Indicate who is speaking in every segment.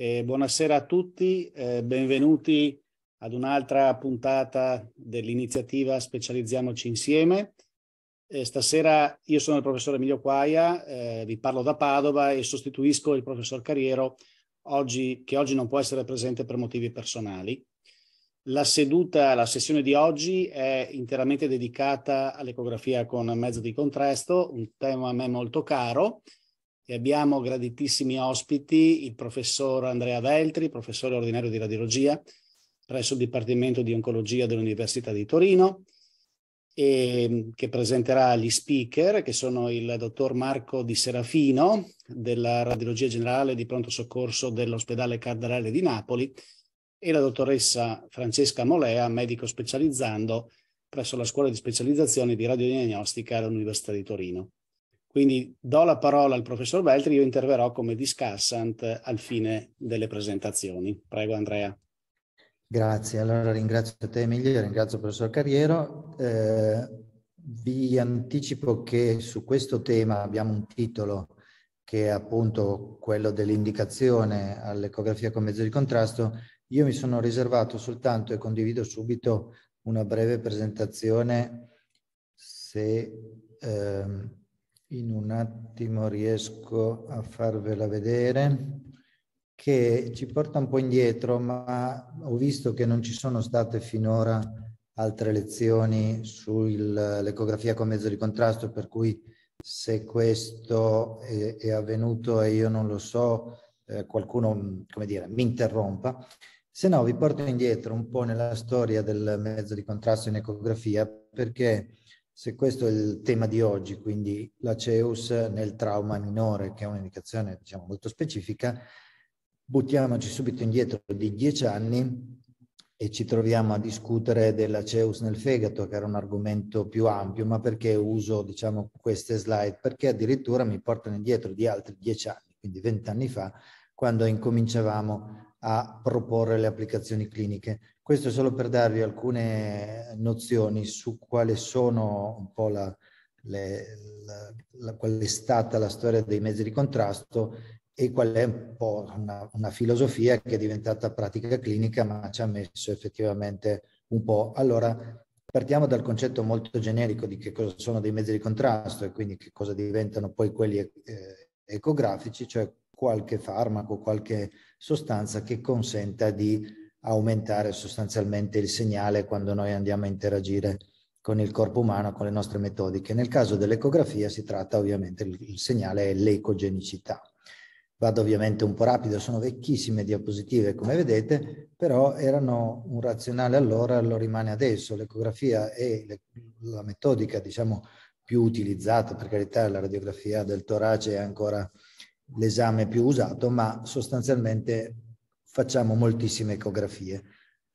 Speaker 1: Eh, buonasera a tutti, eh, benvenuti ad un'altra puntata dell'iniziativa Specializziamoci insieme. Eh, stasera io sono il professor Emilio Quaia, vi parlo da Padova e sostituisco il professor Carriero oggi, che oggi non può essere presente per motivi personali. La seduta, la sessione di oggi è interamente dedicata all'ecografia con mezzo di contrasto, un tema a me molto caro, e abbiamo graditissimi ospiti, il professor Andrea Veltri, professore ordinario di radiologia presso il Dipartimento di Oncologia dell'Università di Torino, e, ehm, che presenterà gli speaker, che sono il dottor Marco Di Serafino, della Radiologia Generale di Pronto Soccorso dell'Ospedale Cardarale di Napoli, e la dottoressa Francesca Molea, medico specializzando presso la Scuola di Specializzazione di Radiodiagnostica dell'Università di Torino. Quindi do la parola al professor Beltri, io interverrò come discussant al fine delle presentazioni. Prego Andrea.
Speaker 2: Grazie, allora ringrazio te Emilio, ringrazio il professor Carriero. Eh, vi anticipo che su questo tema abbiamo un titolo che è appunto quello dell'indicazione all'ecografia con mezzo di contrasto. Io mi sono riservato soltanto e condivido subito una breve presentazione se... Ehm, in un attimo riesco a farvela vedere, che ci porta un po' indietro, ma ho visto che non ci sono state finora altre lezioni sull'ecografia con mezzo di contrasto, per cui se questo è, è avvenuto e io non lo so, eh, qualcuno, come dire, mi interrompa. Se no, vi porto indietro un po' nella storia del mezzo di contrasto in ecografia, perché se questo è il tema di oggi, quindi la CEUS nel trauma minore, che è un'indicazione diciamo, molto specifica, buttiamoci subito indietro di dieci anni e ci troviamo a discutere della CEUS nel fegato, che era un argomento più ampio, ma perché uso diciamo, queste slide? Perché addirittura mi portano indietro di altri dieci anni, quindi vent'anni fa, quando incominciavamo a proporre le applicazioni cliniche. Questo è solo per darvi alcune nozioni su quale sono un po' la, le, la, la, qual è stata la storia dei mezzi di contrasto e qual è un po' una, una filosofia che è diventata pratica clinica ma ci ha messo effettivamente un po'. Allora, partiamo dal concetto molto generico di che cosa sono dei mezzi di contrasto e quindi che cosa diventano poi quelli eh, ecografici, cioè qualche farmaco, qualche sostanza che consenta di aumentare sostanzialmente il segnale quando noi andiamo a interagire con il corpo umano, con le nostre metodiche. Nel caso dell'ecografia si tratta ovviamente, il segnale è l'ecogenicità. Vado ovviamente un po' rapido, sono vecchissime diapositive come vedete, però erano un razionale allora, lo rimane adesso. L'ecografia è le, la metodica diciamo più utilizzata, per carità la radiografia del torace è ancora l'esame più usato, ma sostanzialmente facciamo moltissime ecografie.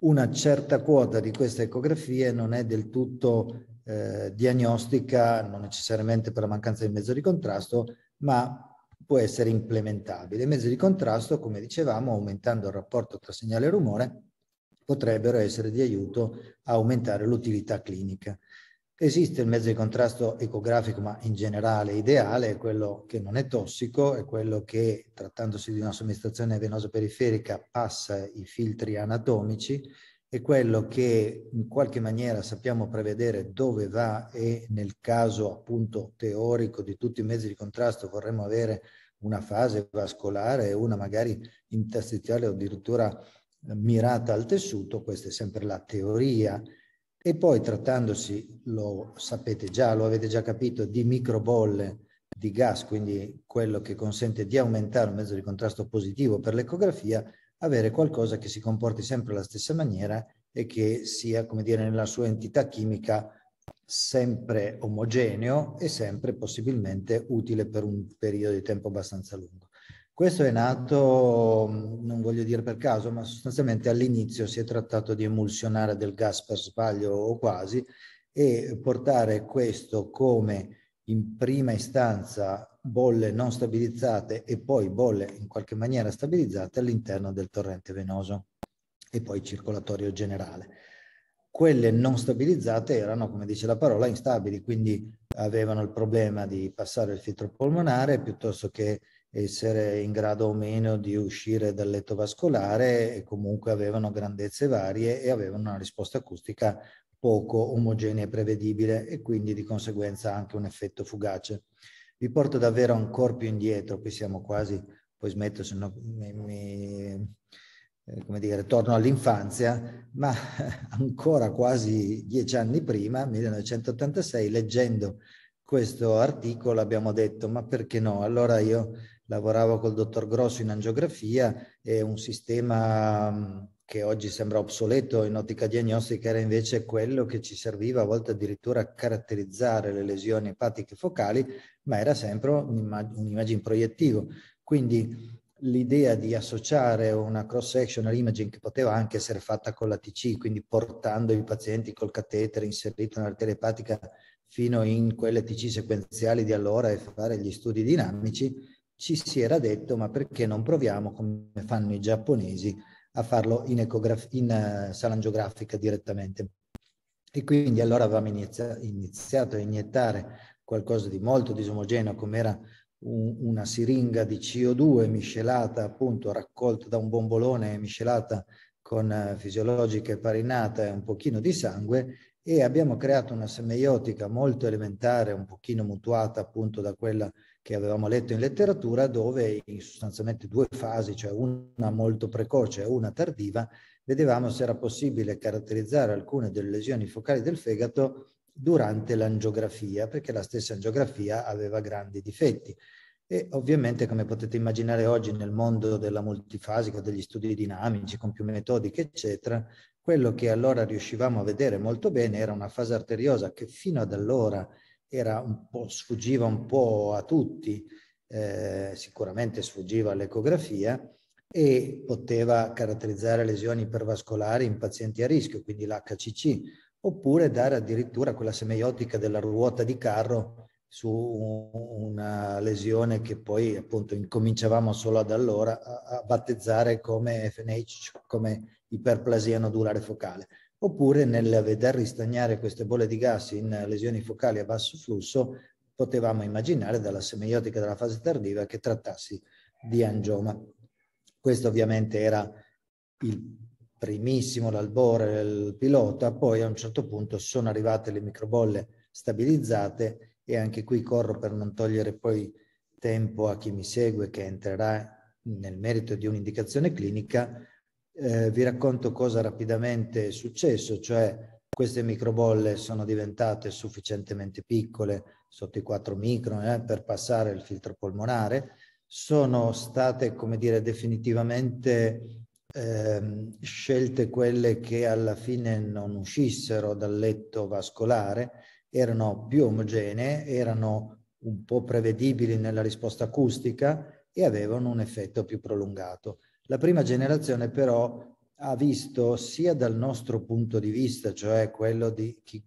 Speaker 2: Una certa quota di queste ecografie non è del tutto eh, diagnostica, non necessariamente per la mancanza di mezzo di contrasto, ma può essere implementabile. I mezzi di contrasto, come dicevamo, aumentando il rapporto tra segnale e rumore, potrebbero essere di aiuto a aumentare l'utilità clinica. Esiste il mezzo di contrasto ecografico, ma in generale ideale, è quello che non è tossico, è quello che, trattandosi di una somministrazione venosa periferica, passa i filtri anatomici, è quello che in qualche maniera sappiamo prevedere dove va e nel caso appunto teorico di tutti i mezzi di contrasto vorremmo avere una fase vascolare, una magari interstiziale o addirittura mirata al tessuto, questa è sempre la teoria, e poi trattandosi, lo sapete già, lo avete già capito, di microbolle di gas, quindi quello che consente di aumentare un mezzo di contrasto positivo per l'ecografia, avere qualcosa che si comporti sempre alla stessa maniera e che sia, come dire, nella sua entità chimica sempre omogeneo e sempre possibilmente utile per un periodo di tempo abbastanza lungo. Questo è nato, non voglio dire per caso, ma sostanzialmente all'inizio si è trattato di emulsionare del gas per sbaglio o quasi e portare questo come in prima istanza bolle non stabilizzate e poi bolle in qualche maniera stabilizzate all'interno del torrente venoso e poi circolatorio generale. Quelle non stabilizzate erano, come dice la parola, instabili, quindi avevano il problema di passare il filtro polmonare piuttosto che essere in grado o meno di uscire dal letto vascolare e comunque avevano grandezze varie e avevano una risposta acustica poco omogenea e prevedibile e quindi di conseguenza anche un effetto fugace. Vi porto davvero ancora più indietro, qui siamo quasi, poi smetto se no mi, mi eh, come dire, torno all'infanzia, ma ancora quasi dieci anni prima, 1986, leggendo questo articolo abbiamo detto ma perché no? Allora io lavoravo col dottor Grosso in angiografia e un sistema mm, che oggi sembra obsoleto in ottica diagnostica era invece quello che ci serviva a volte addirittura a caratterizzare le lesioni epatiche focali, ma era sempre un'immagine proiettivo. Quindi l'idea di associare una cross-sectional imaging che poteva anche essere fatta con la TC, quindi portando i pazienti col catetere inserito nell'arteria epatica fino in quelle TC sequenziali di allora e fare gli studi dinamici, ci si era detto ma perché non proviamo come fanno i giapponesi a farlo in, ecograf- in uh, eh, sala angiografica direttamente. E quindi allora avevamo inizia- iniziato a iniettare qualcosa di molto disomogeneo come era un- una siringa di CO2 miscelata appunto raccolta da un bombolone miscelata con uh, eh, fisiologica parinata e un pochino di sangue e abbiamo creato una semeiotica molto elementare, un pochino mutuata appunto da quella che avevamo letto in letteratura dove in sostanzialmente due fasi, cioè una molto precoce e una tardiva, vedevamo se era possibile caratterizzare alcune delle lesioni focali del fegato durante l'angiografia, perché la stessa angiografia aveva grandi difetti. E ovviamente, come potete immaginare oggi nel mondo della multifasica, degli studi dinamici, con più metodiche, eccetera, quello che allora riuscivamo a vedere molto bene era una fase arteriosa che fino ad allora era un po', sfuggiva un po' a tutti, eh, sicuramente sfuggiva all'ecografia e poteva caratterizzare lesioni ipervascolari in pazienti a rischio, quindi l'HCC, oppure dare addirittura quella semiotica della ruota di carro su una lesione che poi appunto incominciavamo solo ad allora a battezzare come FNH, come iperplasia nodulare focale oppure nel veder ristagnare queste bolle di gas in lesioni focali a basso flusso potevamo immaginare dalla semiotica della fase tardiva che trattassi di angioma. Questo ovviamente era il primissimo, l'albore, il pilota, poi a un certo punto sono arrivate le microbolle stabilizzate e anche qui corro per non togliere poi tempo a chi mi segue che entrerà nel merito di un'indicazione clinica, eh, vi racconto cosa rapidamente è successo, cioè queste microbolle sono diventate sufficientemente piccole, sotto i 4 micron, eh, per passare il filtro polmonare, sono state, come dire, definitivamente eh, scelte quelle che alla fine non uscissero dal letto vascolare, erano più omogenee, erano un po' prevedibili nella risposta acustica e avevano un effetto più prolungato. La prima generazione però ha visto sia dal nostro punto di vista, cioè quello di chi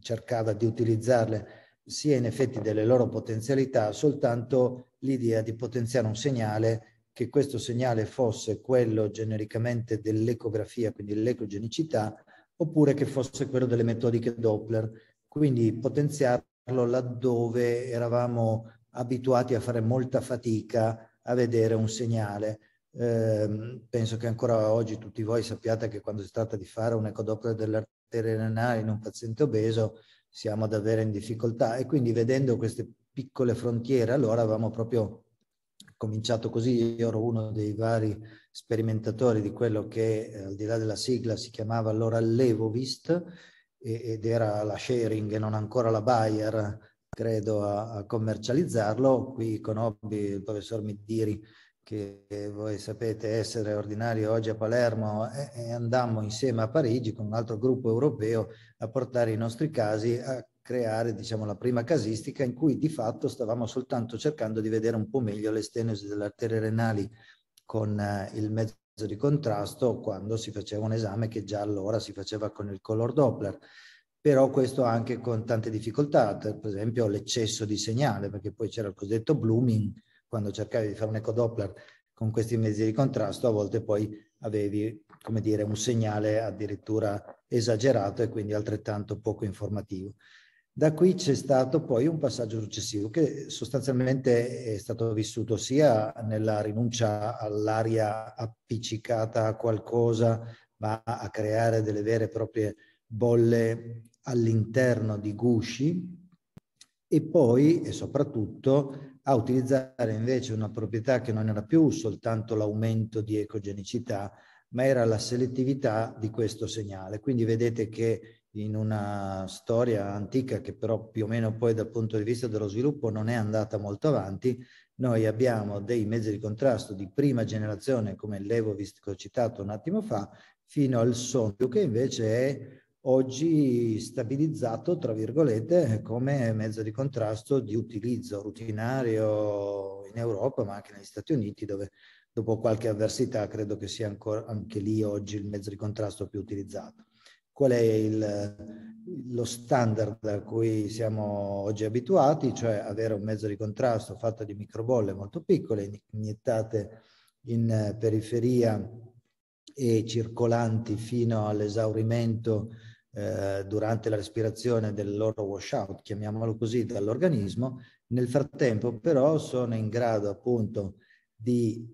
Speaker 2: cercava di utilizzarle, sia in effetti delle loro potenzialità, soltanto l'idea di potenziare un segnale che questo segnale fosse quello genericamente dell'ecografia, quindi dell'ecogenicità, oppure che fosse quello delle metodiche Doppler, quindi potenziarlo laddove eravamo abituati a fare molta fatica a vedere un segnale. Eh, penso che ancora oggi tutti voi sappiate che quando si tratta di fare un'ecodopera dell'arteria renale in un paziente obeso siamo davvero in difficoltà e quindi vedendo queste piccole frontiere allora avevamo proprio cominciato così, io ero uno dei vari sperimentatori di quello che eh, al di là della sigla si chiamava allora Levovist ed era la sharing e non ancora la Bayer credo a, a commercializzarlo, qui conobbi il professor Middiri che voi sapete essere ordinario oggi a Palermo e andammo insieme a Parigi con un altro gruppo europeo a portare i nostri casi a creare diciamo, la prima casistica in cui di fatto stavamo soltanto cercando di vedere un po' meglio le stenosi delle arterie renali con eh, il mezzo di contrasto quando si faceva un esame che già allora si faceva con il color Doppler però questo anche con tante difficoltà, per esempio l'eccesso di segnale, perché poi c'era il cosiddetto blooming, quando cercavi di fare un eco Doppler con questi mezzi di contrasto, a volte poi avevi, come dire, un segnale addirittura esagerato e quindi altrettanto poco informativo. Da qui c'è stato poi un passaggio successivo che sostanzialmente è stato vissuto sia nella rinuncia all'aria appiccicata a qualcosa, ma a creare delle vere e proprie bolle all'interno di gusci, e poi e soprattutto a utilizzare invece una proprietà che non era più soltanto l'aumento di ecogenicità, ma era la selettività di questo segnale. Quindi vedete che in una storia antica che però più o meno poi dal punto di vista dello sviluppo non è andata molto avanti, noi abbiamo dei mezzi di contrasto di prima generazione come l'Evo visto che ho citato un attimo fa, fino al Sondio che invece è oggi stabilizzato, tra virgolette, come mezzo di contrasto di utilizzo rutinario in Europa, ma anche negli Stati Uniti, dove dopo qualche avversità credo che sia ancora anche lì oggi il mezzo di contrasto più utilizzato. Qual è il, lo standard a cui siamo oggi abituati, cioè avere un mezzo di contrasto fatto di microbolle molto piccole, iniettate in periferia e circolanti fino all'esaurimento eh, durante la respirazione del loro washout, chiamiamolo così, dall'organismo, nel frattempo però sono in grado appunto di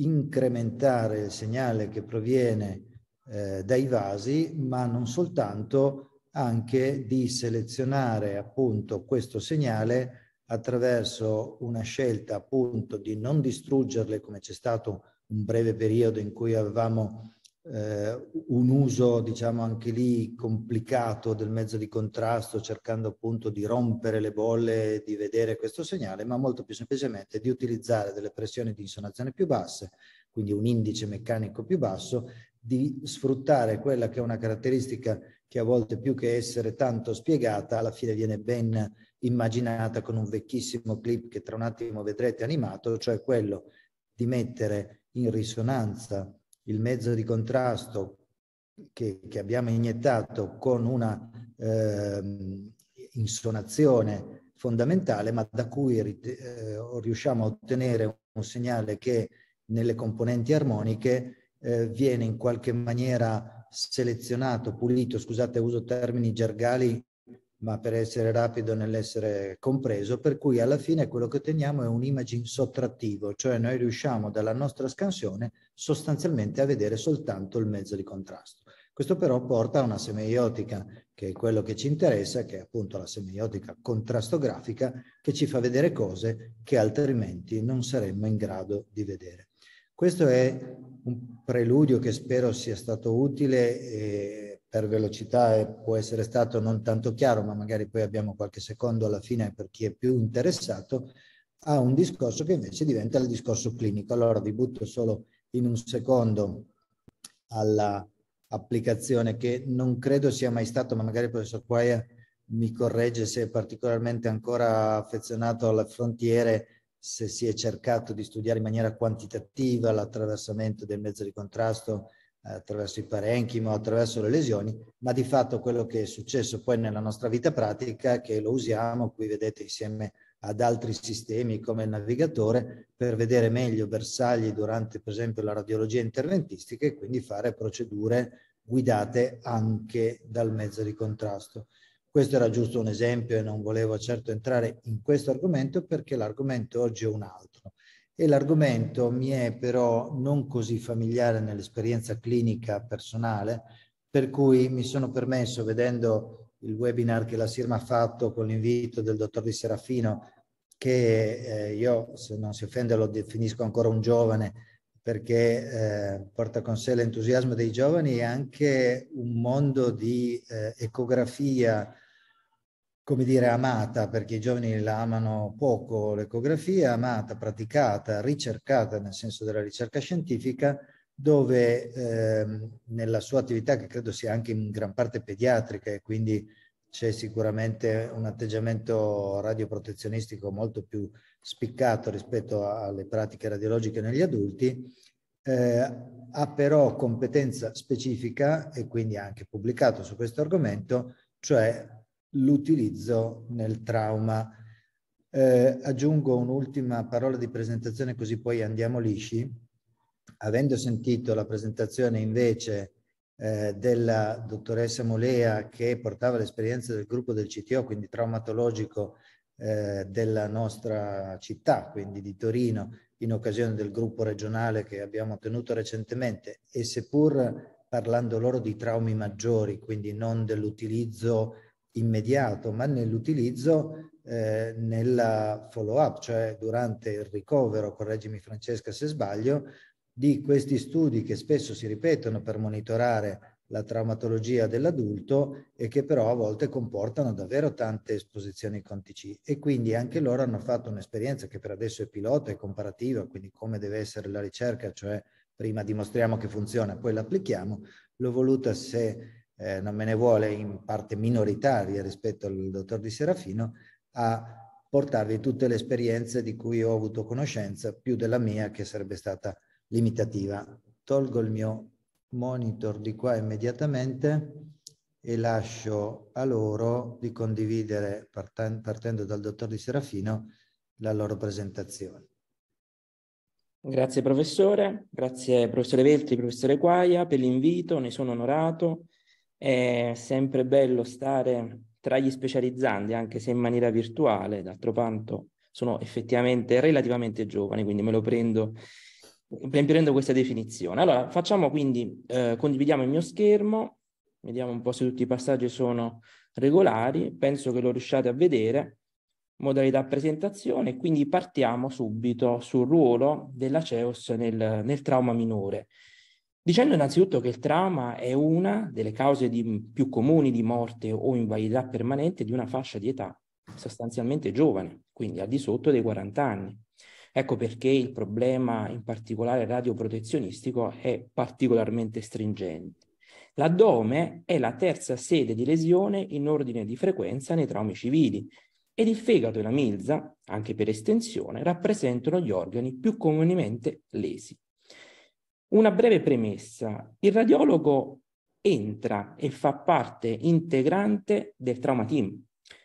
Speaker 2: incrementare il segnale che proviene eh, dai vasi, ma non soltanto, anche di selezionare appunto questo segnale attraverso una scelta appunto di non distruggerle come c'è stato un breve periodo in cui avevamo eh, un uso, diciamo anche lì, complicato del mezzo di contrasto, cercando appunto di rompere le bolle, di vedere questo segnale, ma molto più semplicemente di utilizzare delle pressioni di insonazione più basse, quindi un indice meccanico più basso, di sfruttare quella che è una caratteristica che a volte più che essere tanto spiegata, alla fine viene ben immaginata con un vecchissimo clip che tra un attimo vedrete animato, cioè quello di mettere in risonanza il mezzo di contrasto che, che abbiamo iniettato con una eh, insonazione fondamentale, ma da cui eh, riusciamo a ottenere un segnale che nelle componenti armoniche eh, viene in qualche maniera selezionato, pulito, scusate uso termini gergali ma per essere rapido nell'essere compreso, per cui alla fine quello che otteniamo è un imaging sottrattivo, cioè noi riusciamo dalla nostra scansione sostanzialmente a vedere soltanto il mezzo di contrasto. Questo però porta a una semiotica, che è quello che ci interessa, che è appunto la semiotica contrastografica, che ci fa vedere cose che altrimenti non saremmo in grado di vedere. Questo è un preludio che spero sia stato utile per velocità e può essere stato non tanto chiaro, ma magari poi abbiamo qualche secondo alla fine per chi è più interessato, a un discorso che invece diventa il discorso clinico. Allora vi butto solo in un secondo all'applicazione che non credo sia mai stato, ma magari il professor Quaia mi corregge se è particolarmente ancora affezionato alle frontiere, se si è cercato di studiare in maniera quantitativa l'attraversamento del mezzo di contrasto attraverso i parenchimi o attraverso le lesioni, ma di fatto quello che è successo poi nella nostra vita pratica, è che lo usiamo, qui vedete insieme ad altri sistemi come il navigatore, per vedere meglio bersagli durante per esempio la radiologia interventistica e quindi fare procedure guidate anche dal mezzo di contrasto. Questo era giusto un esempio e non volevo certo entrare in questo argomento perché l'argomento oggi è un altro e l'argomento mi è però non così familiare nell'esperienza clinica personale, per cui mi sono permesso, vedendo il webinar che la Sirma ha fatto con l'invito del dottor Di Serafino, che eh, io, se non si offende, lo definisco ancora un giovane, perché eh, porta con sé l'entusiasmo dei giovani e anche un mondo di eh, ecografia come dire, amata, perché i giovani la amano poco l'ecografia, amata, praticata, ricercata nel senso della ricerca scientifica, dove eh, nella sua attività, che credo sia anche in gran parte pediatrica e quindi c'è sicuramente un atteggiamento radioprotezionistico molto più spiccato rispetto alle pratiche radiologiche negli adulti, eh, ha però competenza specifica e quindi ha anche pubblicato su questo argomento, cioè l'utilizzo nel trauma. Eh, aggiungo un'ultima parola di presentazione così poi andiamo lisci. Avendo sentito la presentazione invece eh, della dottoressa Molea che portava l'esperienza del gruppo del CTO, quindi traumatologico eh, della nostra città, quindi di Torino, in occasione del gruppo regionale che abbiamo tenuto recentemente e seppur parlando loro di traumi maggiori, quindi non dell'utilizzo immediato, ma nell'utilizzo eh, nella follow up, cioè durante il ricovero, correggimi Francesca se sbaglio, di questi studi che spesso si ripetono per monitorare la traumatologia dell'adulto e che però a volte comportano davvero tante esposizioni con TC e quindi anche loro hanno fatto un'esperienza che per adesso è pilota e comparativa, quindi come deve essere la ricerca, cioè prima dimostriamo che funziona, poi l'applichiamo, l'ho voluta se eh, non me ne vuole in parte minoritaria rispetto al dottor Di Serafino, a portarvi tutte le esperienze di cui ho avuto conoscenza, più della mia che sarebbe stata limitativa. Tolgo il mio monitor di qua immediatamente e lascio a loro di condividere, partendo dal dottor Di Serafino, la loro presentazione.
Speaker 3: Grazie professore, grazie professore Veltri, professore Quaia per l'invito, ne sono onorato è sempre bello stare tra gli specializzanti, anche se in maniera virtuale, d'altro canto sono effettivamente relativamente giovani, quindi me lo prendo prendendo questa definizione. Allora, facciamo quindi, eh, condividiamo il mio schermo, vediamo un po' se tutti i passaggi sono regolari, penso che lo riusciate a vedere, modalità presentazione, quindi partiamo subito sul ruolo della CEOS nel, nel trauma minore. Dicendo innanzitutto che il trauma è una delle cause di, più comuni di morte o invalidità permanente di una fascia di età sostanzialmente giovane, quindi al di sotto dei 40 anni. Ecco perché il problema in particolare radioprotezionistico è particolarmente stringente. L'addome è la terza sede di lesione in ordine di frequenza nei traumi civili ed il fegato e la milza, anche per estensione, rappresentano gli organi più comunemente lesi. Una breve premessa. Il radiologo entra e fa parte integrante del trauma team,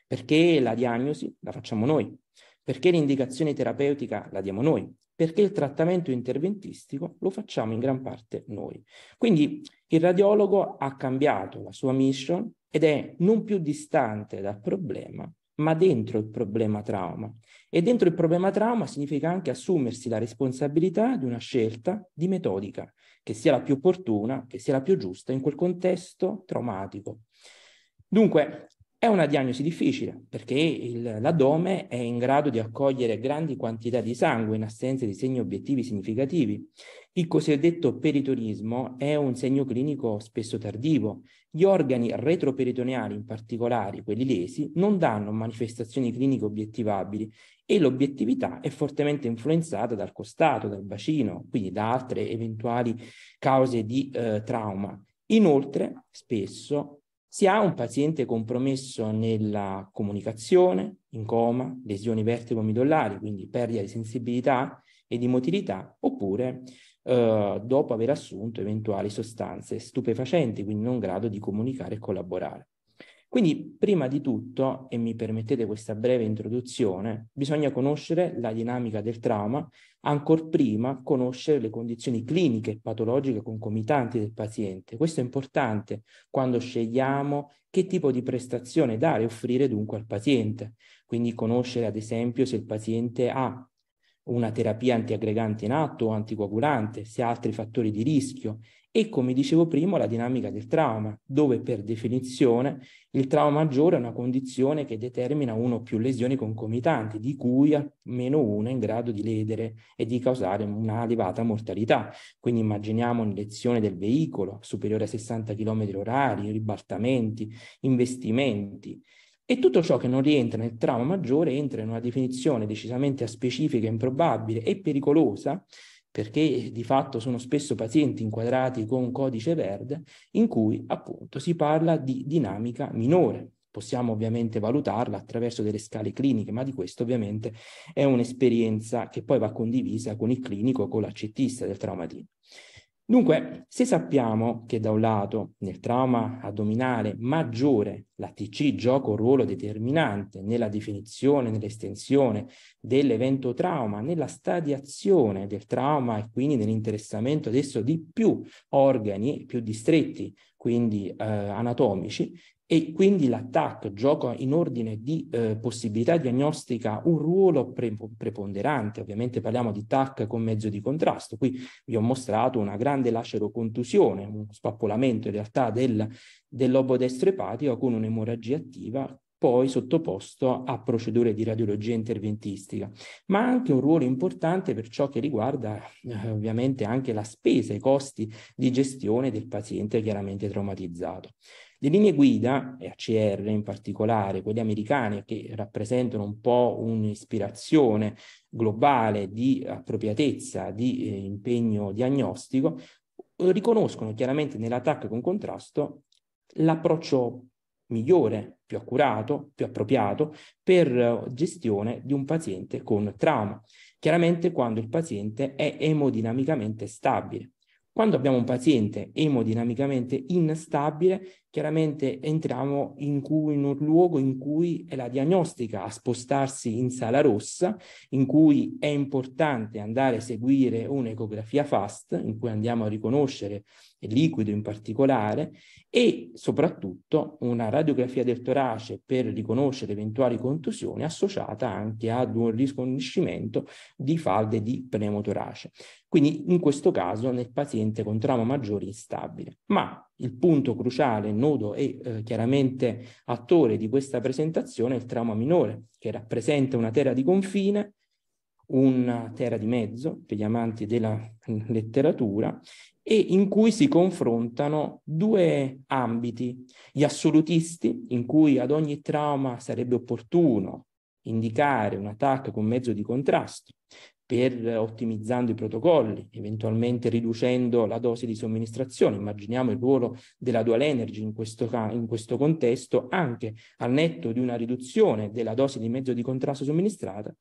Speaker 3: perché la diagnosi la facciamo noi, perché l'indicazione terapeutica la diamo noi, perché il trattamento interventistico lo facciamo in gran parte noi. Quindi il radiologo ha cambiato la sua mission ed è non più distante dal problema, ma dentro il problema trauma. E dentro il problema trauma significa anche assumersi la responsabilità di una scelta di metodica, che sia la più opportuna, che sia la più giusta in quel contesto traumatico. Dunque, è una diagnosi difficile perché il, l'addome è in grado di accogliere grandi quantità di sangue in assenza di segni obiettivi significativi. Il cosiddetto peritonismo è un segno clinico spesso tardivo. Gli organi retroperitoneali, in particolare quelli lesi, non danno manifestazioni cliniche obiettivabili e l'obiettività è fortemente influenzata dal costato, dal bacino, quindi da altre eventuali cause di eh, trauma. Inoltre, spesso si ha un paziente compromesso nella comunicazione, in coma, lesioni vertebro-midollari, quindi perdita di sensibilità e di motilità, oppure eh, dopo aver assunto eventuali sostanze stupefacenti, quindi non in grado di comunicare e collaborare. Quindi, prima di tutto, e mi permettete questa breve introduzione, bisogna conoscere la dinamica del trauma, ancor prima conoscere le condizioni cliniche e patologiche concomitanti del paziente. Questo è importante quando scegliamo che tipo di prestazione dare e offrire dunque al paziente. Quindi conoscere ad esempio se il paziente ha una terapia antiaggregante in atto o anticoagulante, se ha altri fattori di rischio e come dicevo prima la dinamica del trauma, dove per definizione il trauma maggiore è una condizione che determina uno o più lesioni concomitanti, di cui almeno una è in grado di ledere e di causare una elevata mortalità. Quindi immaginiamo un'elezione del veicolo superiore a 60 km orari, ribaltamenti, investimenti. E tutto ciò che non rientra nel trauma maggiore entra in una definizione decisamente specifica, improbabile e pericolosa perché di fatto sono spesso pazienti inquadrati con codice verde in cui appunto si parla di dinamica minore. Possiamo ovviamente valutarla attraverso delle scale cliniche, ma di questo ovviamente è un'esperienza che poi va condivisa con il clinico con l'accettista del traumatino. Dunque, se sappiamo che da un lato nel trauma addominale maggiore l'ATC gioca un ruolo determinante nella definizione, nell'estensione dell'evento trauma, nella stadiazione del trauma e quindi nell'interessamento adesso di più organi, più distretti, quindi eh, anatomici, e quindi l'attacco gioca in ordine di eh, possibilità diagnostica un ruolo pre- preponderante. Ovviamente parliamo di TAC con mezzo di contrasto. Qui vi ho mostrato una grande lacerocontusione, un spappolamento in realtà del, del lobo destro epatico con un'emorragia attiva poi sottoposto a procedure di radiologia interventistica, ma anche un ruolo importante per ciò che riguarda eh, ovviamente anche la spesa, i costi di gestione del paziente chiaramente traumatizzato. Le linee guida, e ACR in particolare, quelle americane che rappresentano un po' un'ispirazione globale di appropriatezza, di eh, impegno diagnostico, riconoscono chiaramente nell'attacco con contrasto l'approccio migliore, più accurato, più appropriato per gestione di un paziente con trauma. Chiaramente quando il paziente è emodinamicamente stabile. Quando abbiamo un paziente emodinamicamente instabile, chiaramente entriamo in, cui, in un luogo in cui è la diagnostica a spostarsi in sala rossa, in cui è importante andare a seguire un'ecografia FAST, in cui andiamo a riconoscere il liquido in particolare, e soprattutto una radiografia del torace per riconoscere eventuali contusioni associata anche ad un riconoscimento di falde di pneumotorace. Quindi in questo caso nel paziente con trauma maggiore instabile. Ma il punto cruciale, nodo e eh, chiaramente attore di questa presentazione è il trauma minore, che rappresenta una terra di confine, una terra di mezzo per gli amanti della letteratura e in cui si confrontano due ambiti, gli assolutisti, in cui ad ogni trauma sarebbe opportuno indicare un attacco con mezzo di contrasto, per ottimizzando i protocolli, eventualmente riducendo la dose di somministrazione. Immaginiamo il ruolo della dual energy in questo, in questo contesto, anche al netto di una riduzione della dose di mezzo di contrasto somministrata,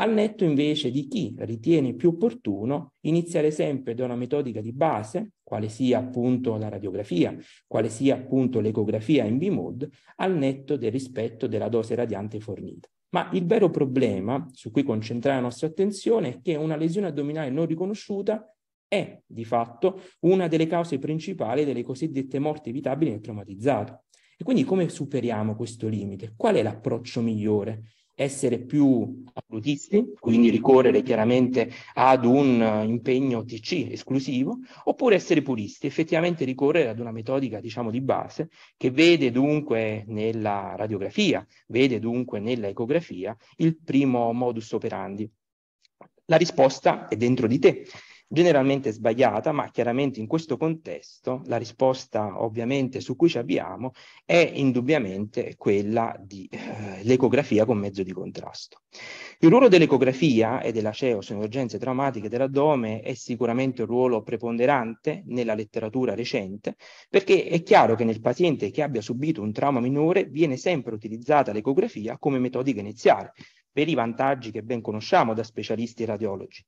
Speaker 3: al netto invece di chi ritiene più opportuno iniziare sempre da una metodica di base, quale sia appunto la radiografia, quale sia appunto l'ecografia in B-mode, al netto del rispetto della dose radiante fornita. Ma il vero problema su cui concentrare la nostra attenzione è che una lesione addominale non riconosciuta è di fatto una delle cause principali delle cosiddette morti evitabili nel traumatizzato. E quindi come superiamo questo limite? Qual è l'approccio migliore? essere più autisti, quindi ricorrere chiaramente ad un eh, impegno TC esclusivo, oppure essere puristi, effettivamente ricorrere ad una metodica diciamo di base che vede dunque nella radiografia, vede dunque nella ecografia il primo modus operandi. La risposta è dentro di te, generalmente sbagliata, ma chiaramente in questo contesto la risposta ovviamente su cui ci avviamo è indubbiamente quella di eh, con mezzo di contrasto. Il ruolo dell'ecografia e della CEO sulle urgenze traumatiche dell'addome è sicuramente un ruolo preponderante nella letteratura recente, perché è chiaro che nel paziente che abbia subito un trauma minore viene sempre utilizzata l'ecografia come metodica iniziale, per i vantaggi che ben conosciamo da specialisti radiologi.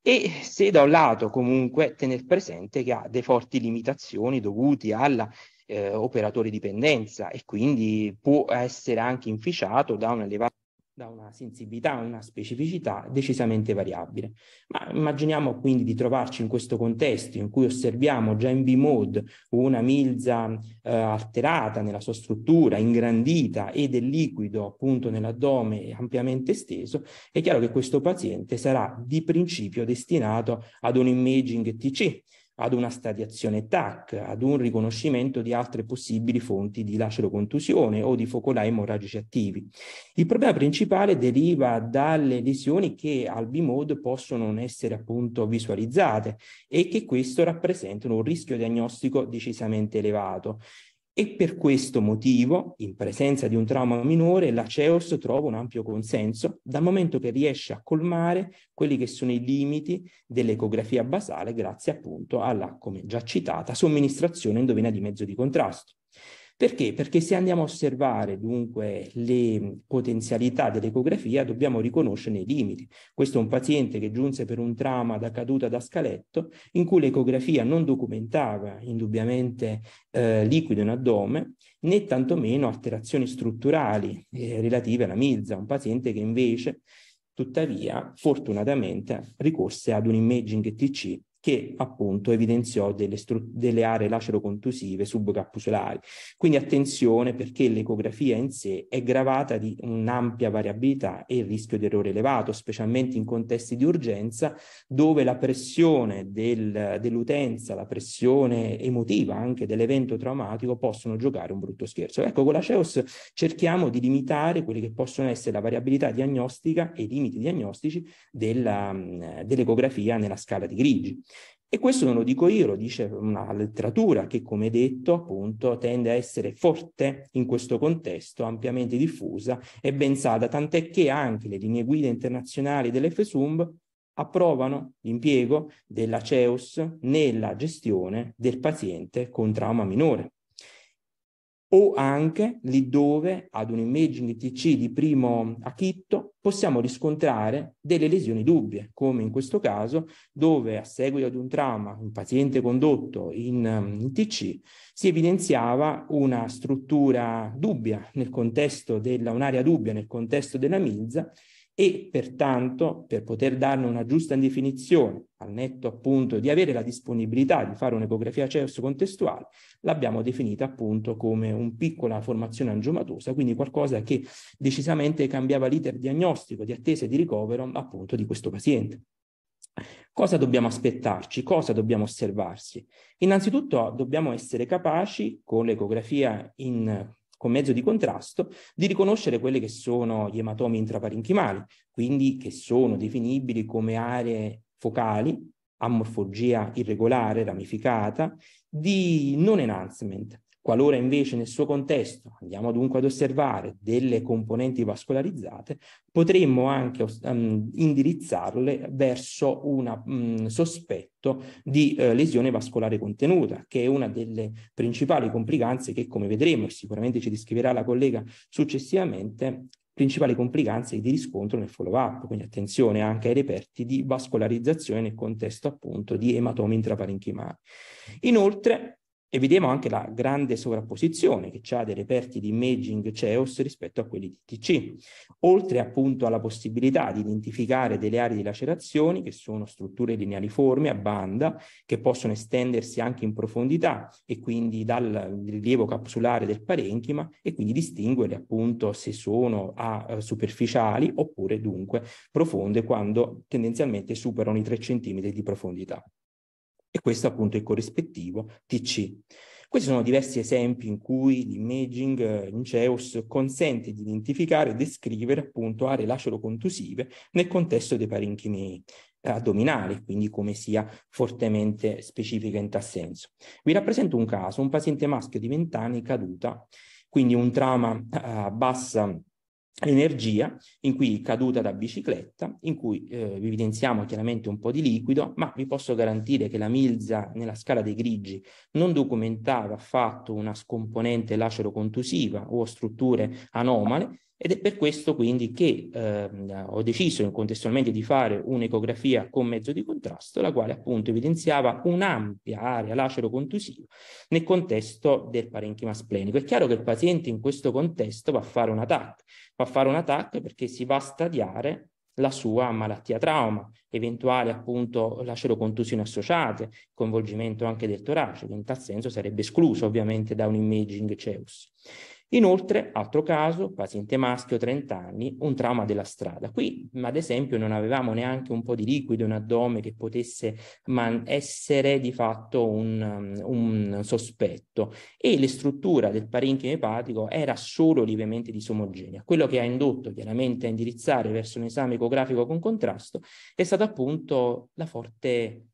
Speaker 3: E se da un lato comunque tener presente che ha dei forti limitazioni dovuti alla eh, operatore dipendenza e quindi può essere anche inficiato da una elevata da una sensibilità, una specificità decisamente variabile. Ma immaginiamo quindi di trovarci in questo contesto in cui osserviamo già in B-mode una milza eh, alterata nella sua struttura, ingrandita e del liquido appunto nell'addome ampiamente esteso, è chiaro che questo paziente sarà di principio destinato ad un imaging TC ad una stadiazione TAC, ad un riconoscimento di altre possibili fonti di lacerocontusione o di focolai emorragici attivi. Il problema principale deriva dalle lesioni che al B-mode possono non essere appunto visualizzate e che questo rappresentano un rischio diagnostico decisamente elevato. E per questo motivo, in presenza di un trauma minore, la CEOS trova un ampio consenso dal momento che riesce a colmare quelli che sono i limiti dell'ecografia basale grazie appunto alla, come già citata, somministrazione endovena di mezzo di contrasto. Perché? Perché se andiamo a osservare dunque le potenzialità dell'ecografia dobbiamo riconoscere i limiti. Questo è un paziente che giunse per un trauma da caduta da scaletto in cui l'ecografia non documentava indubbiamente eh, liquido in addome né tantomeno alterazioni strutturali eh, relative alla milza, un paziente che invece tuttavia fortunatamente ricorse ad un imaging TC che appunto evidenziò delle, stru- delle aree lacerocontusive subcapsularali. Quindi attenzione perché l'ecografia in sé è gravata di un'ampia variabilità e il rischio di errore elevato, specialmente in contesti di urgenza dove la pressione del, dell'utenza, la pressione emotiva anche dell'evento traumatico possono giocare un brutto scherzo. Ecco, con la CEOS cerchiamo di limitare quelli che possono essere la variabilità diagnostica e i limiti diagnostici della, dell'ecografia nella scala di grigi. E questo non lo dico io, lo dice una letteratura che, come detto, appunto, tende a essere forte in questo contesto, ampiamente diffusa e ben bensata, tant'è che anche le linee guida internazionali dell'FSUMB approvano l'impiego della CEUS nella gestione del paziente con trauma minore o anche laddove ad un'immagine TC di primo achitto possiamo riscontrare delle lesioni dubbie, come in questo caso dove a seguito di un trauma, un paziente condotto in, in TC, si evidenziava una struttura dubbia nel contesto della, un'area dubbia nel contesto della MILZA e pertanto per poter darne una giusta definizione, al netto appunto di avere la disponibilità di fare un'ecografia CERS contestuale, l'abbiamo definita appunto come una piccola formazione angiomatosa, quindi qualcosa che decisamente cambiava l'iter diagnostico di attesa e di ricovero appunto di questo paziente. Cosa dobbiamo aspettarci? Cosa dobbiamo osservarsi? Innanzitutto dobbiamo essere capaci, con l'ecografia in con mezzo di contrasto, di riconoscere quelli che sono gli ematomi intraparinchimali, quindi che sono definibili come aree focali a morfologia irregolare, ramificata, di non enhancement, Qualora invece nel suo contesto andiamo dunque ad osservare delle componenti vascolarizzate, potremmo anche um, indirizzarle verso un sospetto di uh, lesione vascolare contenuta, che è una delle principali complicanze che, come vedremo e sicuramente ci descriverà la collega successivamente, principali complicanze di riscontro nel follow-up, quindi attenzione anche ai reperti di vascolarizzazione nel contesto appunto di ematomi intraparenchimali. Inoltre, e vediamo anche la grande sovrapposizione che c'è dei reperti di imaging CEOS rispetto a quelli di TC, oltre appunto alla possibilità di identificare delle aree di lacerazioni, che sono strutture linealiformi a banda, che possono estendersi anche in profondità e quindi dal rilievo capsulare del parenchima e quindi distinguere appunto se sono a, eh, superficiali oppure dunque profonde quando tendenzialmente superano i 3 cm di profondità e questo appunto è il corrispettivo TC. Questi sono diversi esempi in cui l'imaging eh, in CEUS consente di identificare e descrivere appunto aree lacero-contusive nel contesto dei parenchimi eh, addominali, quindi come sia fortemente specifica in tal senso. Vi rappresento un caso, un paziente maschio di 20 anni caduta, quindi un trauma eh, a bassa l'energia, in cui caduta da bicicletta, in cui eh, evidenziamo chiaramente un po' di liquido, ma vi posso garantire che la Milza nella scala dei grigi non documentava affatto una scomponente lacero-contusiva o strutture anomale, ed è per questo quindi che ehm, ho deciso contestualmente di fare un'ecografia con mezzo di contrasto, la quale appunto evidenziava un'ampia area lacero-contusiva nel contesto del parenchima splenico. È chiaro che il paziente in questo contesto va a fare un TAC, va a fare un TAC perché si va a stadiare la sua malattia trauma, eventuali appunto lacero-contusioni associate, coinvolgimento anche del torace, che in tal senso sarebbe escluso ovviamente da un imaging CEUS. Inoltre, altro caso, paziente maschio, 30 anni, un trauma della strada. Qui, ad esempio, non avevamo neanche un po' di liquido in addome che potesse essere di fatto un, um, un sospetto e le strutture del parenchio epatico era solo lievemente disomogenea. Quello che ha indotto chiaramente a indirizzare verso un esame ecografico con contrasto è stata appunto la forte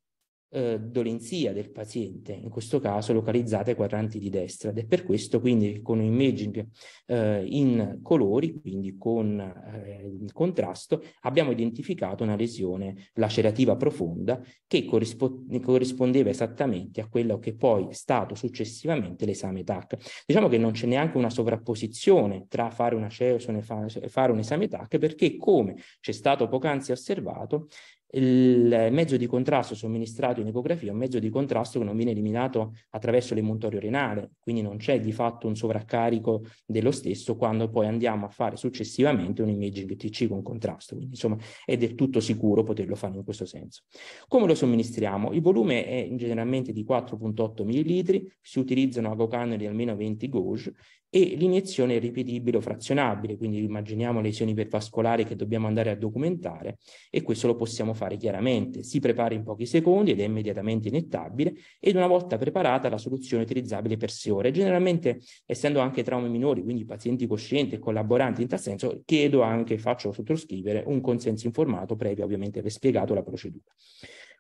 Speaker 3: eh, dolenzia del paziente, in questo caso localizzata ai quadranti di destra ed è per questo quindi con un imaging eh, in colori, quindi con eh, il contrasto, abbiamo identificato una lesione lacerativa profonda che corrispo- corrispondeva esattamente a quello che poi è stato successivamente l'esame TAC. Diciamo che non c'è neanche una sovrapposizione tra fare una CEOS cioè, e fare un esame TAC perché come c'è stato poc'anzi osservato, il mezzo di contrasto somministrato in ecografia è un mezzo di contrasto che non viene eliminato attraverso l'emuntorio renale, quindi non c'è di fatto un sovraccarico dello stesso quando poi andiamo a fare successivamente un imaging TC con contrasto, quindi insomma è del tutto sicuro poterlo fare in questo senso. Come lo somministriamo? Il volume è generalmente di 4.8 ml, si utilizzano agocannoli almeno 20 gauge e l'iniezione è ripetibile o frazionabile, quindi immaginiamo lesioni ipervascolari che dobbiamo andare a documentare e questo lo possiamo fare chiaramente. Si prepara in pochi secondi ed è immediatamente iniettabile ed una volta preparata la soluzione è utilizzabile per 6 ore. Generalmente, essendo anche traumi minori, quindi pazienti coscienti e collaboranti in tal senso, chiedo anche, faccio sottoscrivere un consenso informato previo ovviamente aver spiegato la procedura.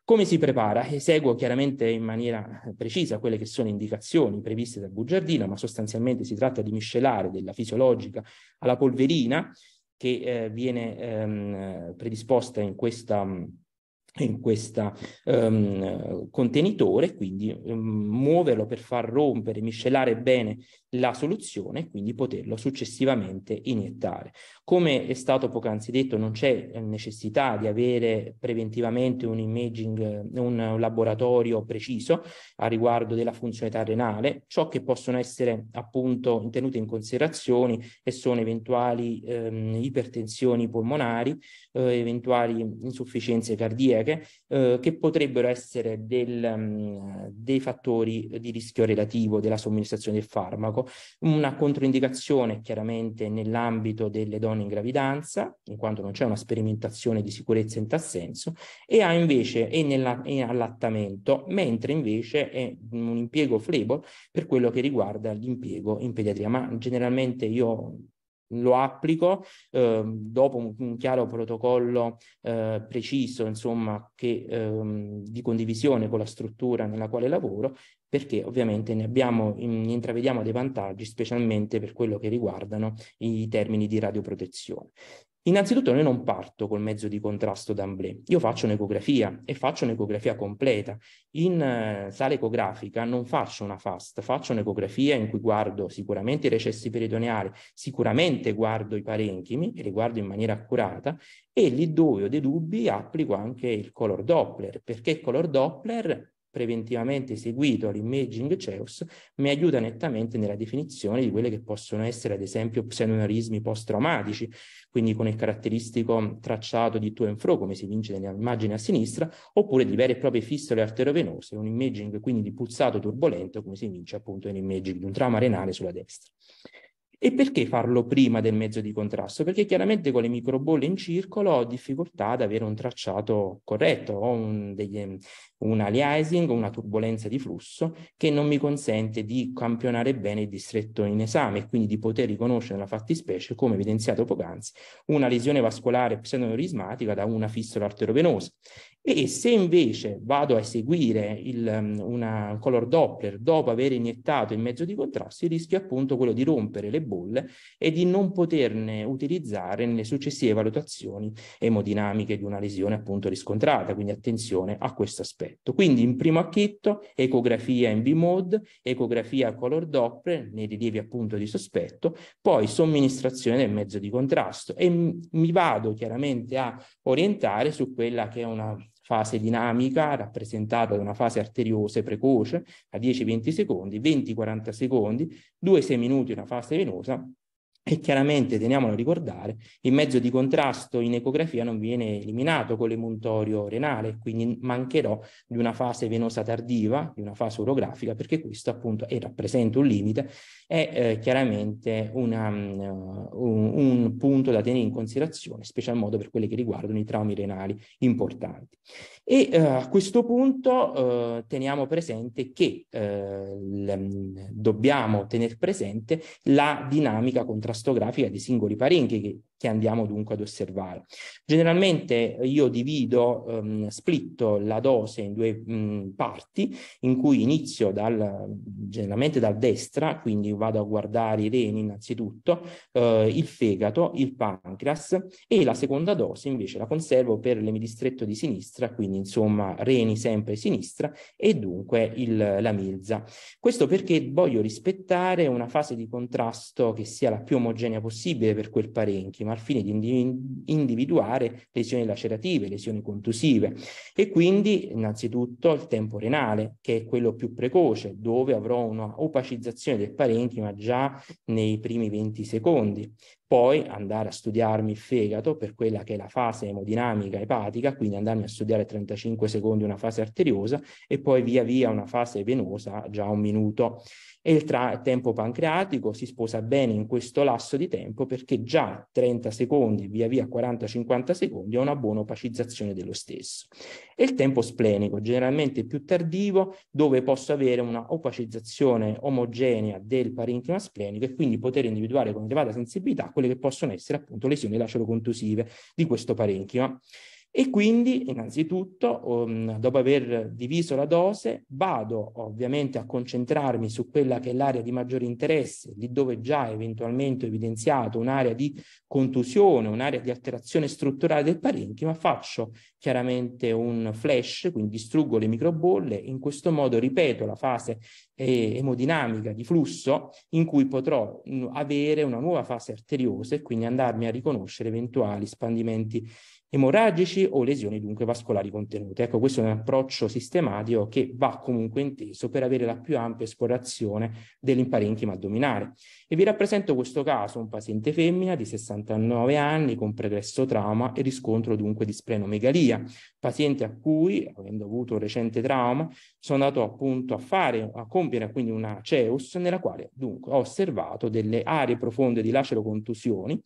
Speaker 3: Come si prepara? Eseguo chiaramente in maniera eh, precisa quelle che sono indicazioni previste dal bugiardino, ma sostanzialmente si tratta di miscelare della fisiologica alla polverina che eh, viene ehm, predisposta in questa in questo um, ehm, contenitore, quindi um, muoverlo per far rompere, miscelare bene la soluzione e quindi poterlo successivamente iniettare. Come è stato poc'anzi detto, non c'è eh, necessità di avere preventivamente un imaging, eh, un laboratorio preciso a riguardo della funzionalità renale. Ciò che possono essere appunto tenute in considerazione e sono eventuali ehm, ipertensioni polmonari, eh, eventuali insufficienze cardiache, eh, che potrebbero essere del, um, dei fattori di rischio relativo della somministrazione del farmaco farmaco, una controindicazione chiaramente nell'ambito delle donne in gravidanza, in quanto non c'è una sperimentazione di sicurezza in tal senso, e ha invece è, nella, è allattamento, mentre invece è un impiego flebo per quello che riguarda l'impiego in pediatria. Ma generalmente io lo applico eh, dopo un chiaro protocollo eh, preciso, insomma, che, ehm, di condivisione con la struttura nella quale lavoro perché ovviamente ne, abbiamo, ne intravediamo dei vantaggi, specialmente per quello che riguardano i termini di radioprotezione. Innanzitutto io non parto col mezzo di contrasto d'amblè, io faccio un'ecografia e faccio un'ecografia completa. In eh, sala ecografica non faccio una FAST, faccio un'ecografia in cui guardo sicuramente i recessi peritoneali, sicuramente guardo i parenchimi, li guardo in maniera accurata e lì dove ho dei dubbi applico anche il color Doppler, perché il color Doppler preventivamente eseguito all'imaging CEUS mi aiuta nettamente nella definizione di quelle che possono essere ad esempio pseudoneurismi post-traumatici, quindi con il caratteristico tracciato di to and fro come si evince nell'immagine a sinistra, oppure di vere e proprie fistole arteriovenose, un imaging quindi di pulsato turbolento come si vince appunto nell'immaging di un trauma renale sulla destra. E perché farlo prima del mezzo di contrasto? Perché chiaramente con le microbolle in circolo ho difficoltà ad avere un tracciato corretto, ho un, degli, ehm, un aliasing, una turbolenza di flusso che non mi consente di campionare bene il distretto in esame e quindi di poter riconoscere nella fattispecie, come evidenziato poc'anzi, una lesione vascolare pseudoneurismatica da una fistola arterovenosa. E se invece vado a eseguire il, um, una color Doppler dopo aver iniettato il mezzo di contrasto, il rischio è appunto quello di rompere le bolle e di non poterne utilizzare nelle successive valutazioni emodinamiche di una lesione appunto riscontrata. Quindi attenzione a questo aspetto. Quindi in primo acchitto ecografia in b mode ecografia color Doppler nei rilievi appunto di sospetto, poi somministrazione del mezzo di contrasto e mi vado chiaramente a orientare su quella che è una fase dinamica rappresentata da una fase arteriosa precoce a 10-20 secondi, 20-40 secondi, 2-6 minuti una fase venosa e chiaramente, teniamolo a ricordare, il mezzo di contrasto in ecografia non viene eliminato con l'emuntorio renale, quindi mancherò di una fase venosa tardiva, di una fase orografica, perché questo appunto è, rappresenta un limite, è eh, chiaramente una, mm, un, un, punto da tenere in considerazione, special modo per quelli che riguardano i traumi renali importanti. E eh, a questo punto eh, teniamo presente che eh, mm, dobbiamo tenere presente la dinamica contrastante anastografica di singoli parenti che che andiamo dunque ad osservare. Generalmente eh, io divido, ehm, splitto la dose in due mh, mm, parti, in cui inizio dal, generalmente dal destra, quindi vado a guardare i reni innanzitutto, eh, il fegato, il pancreas e la seconda dose invece la conservo per l'emidistretto di sinistra, quindi insomma reni sempre sinistra e dunque il, la milza. Questo perché voglio rispettare una fase di contrasto che sia la più omogenea possibile per quel parenchima, prima al fine di individuare lesioni lacerative, lesioni contusive e quindi innanzitutto il tempo renale che è quello più precoce dove avrò una opacizzazione del parenchima già nei primi 20 secondi. Poi andare a studiarmi il fegato per quella che è la fase emodinamica epatica, quindi andarmi a studiare 35 secondi una fase arteriosa e poi via via una fase venosa già un minuto e il tra- tempo pancreatico si sposa bene in questo lasso di tempo perché già 30 secondi, via via 40-50 secondi, è una buona opacizzazione dello stesso. E il tempo splenico, generalmente più tardivo, dove posso avere una opacizzazione omogenea del parinchima splenico e quindi poter individuare con elevata sensibilità quelle che possono essere appunto lesioni lacero-contusive di questo parenchima. E quindi, innanzitutto, um, dopo aver diviso la dose, vado ovviamente a concentrarmi su quella che è l'area di maggiore interesse, lì dove già eventualmente ho evidenziato un'area di contusione, un'area di alterazione strutturale del parenchima, faccio chiaramente un flash, quindi distruggo le microbolle, in questo modo ripeto la fase eh, emodinamica di flusso in cui potrò mh, mm, avere una nuova fase arteriosa e quindi andarmi a riconoscere eventuali spandimenti emorragici o lesioni dunque vascolari contenute. Ecco, questo è un approccio sistematico che va comunque inteso per avere la più ampia esplorazione dell'imparenchima addominale. E vi rappresento questo caso, un paziente femmina di 69 anni con pregresso trauma e riscontro dunque di splenomegalia, paziente a cui, avendo avuto un recente trauma, sono andato appunto a fare, a compiere quindi una CEUS nella quale dunque ho osservato delle aree profonde di lacero contusioni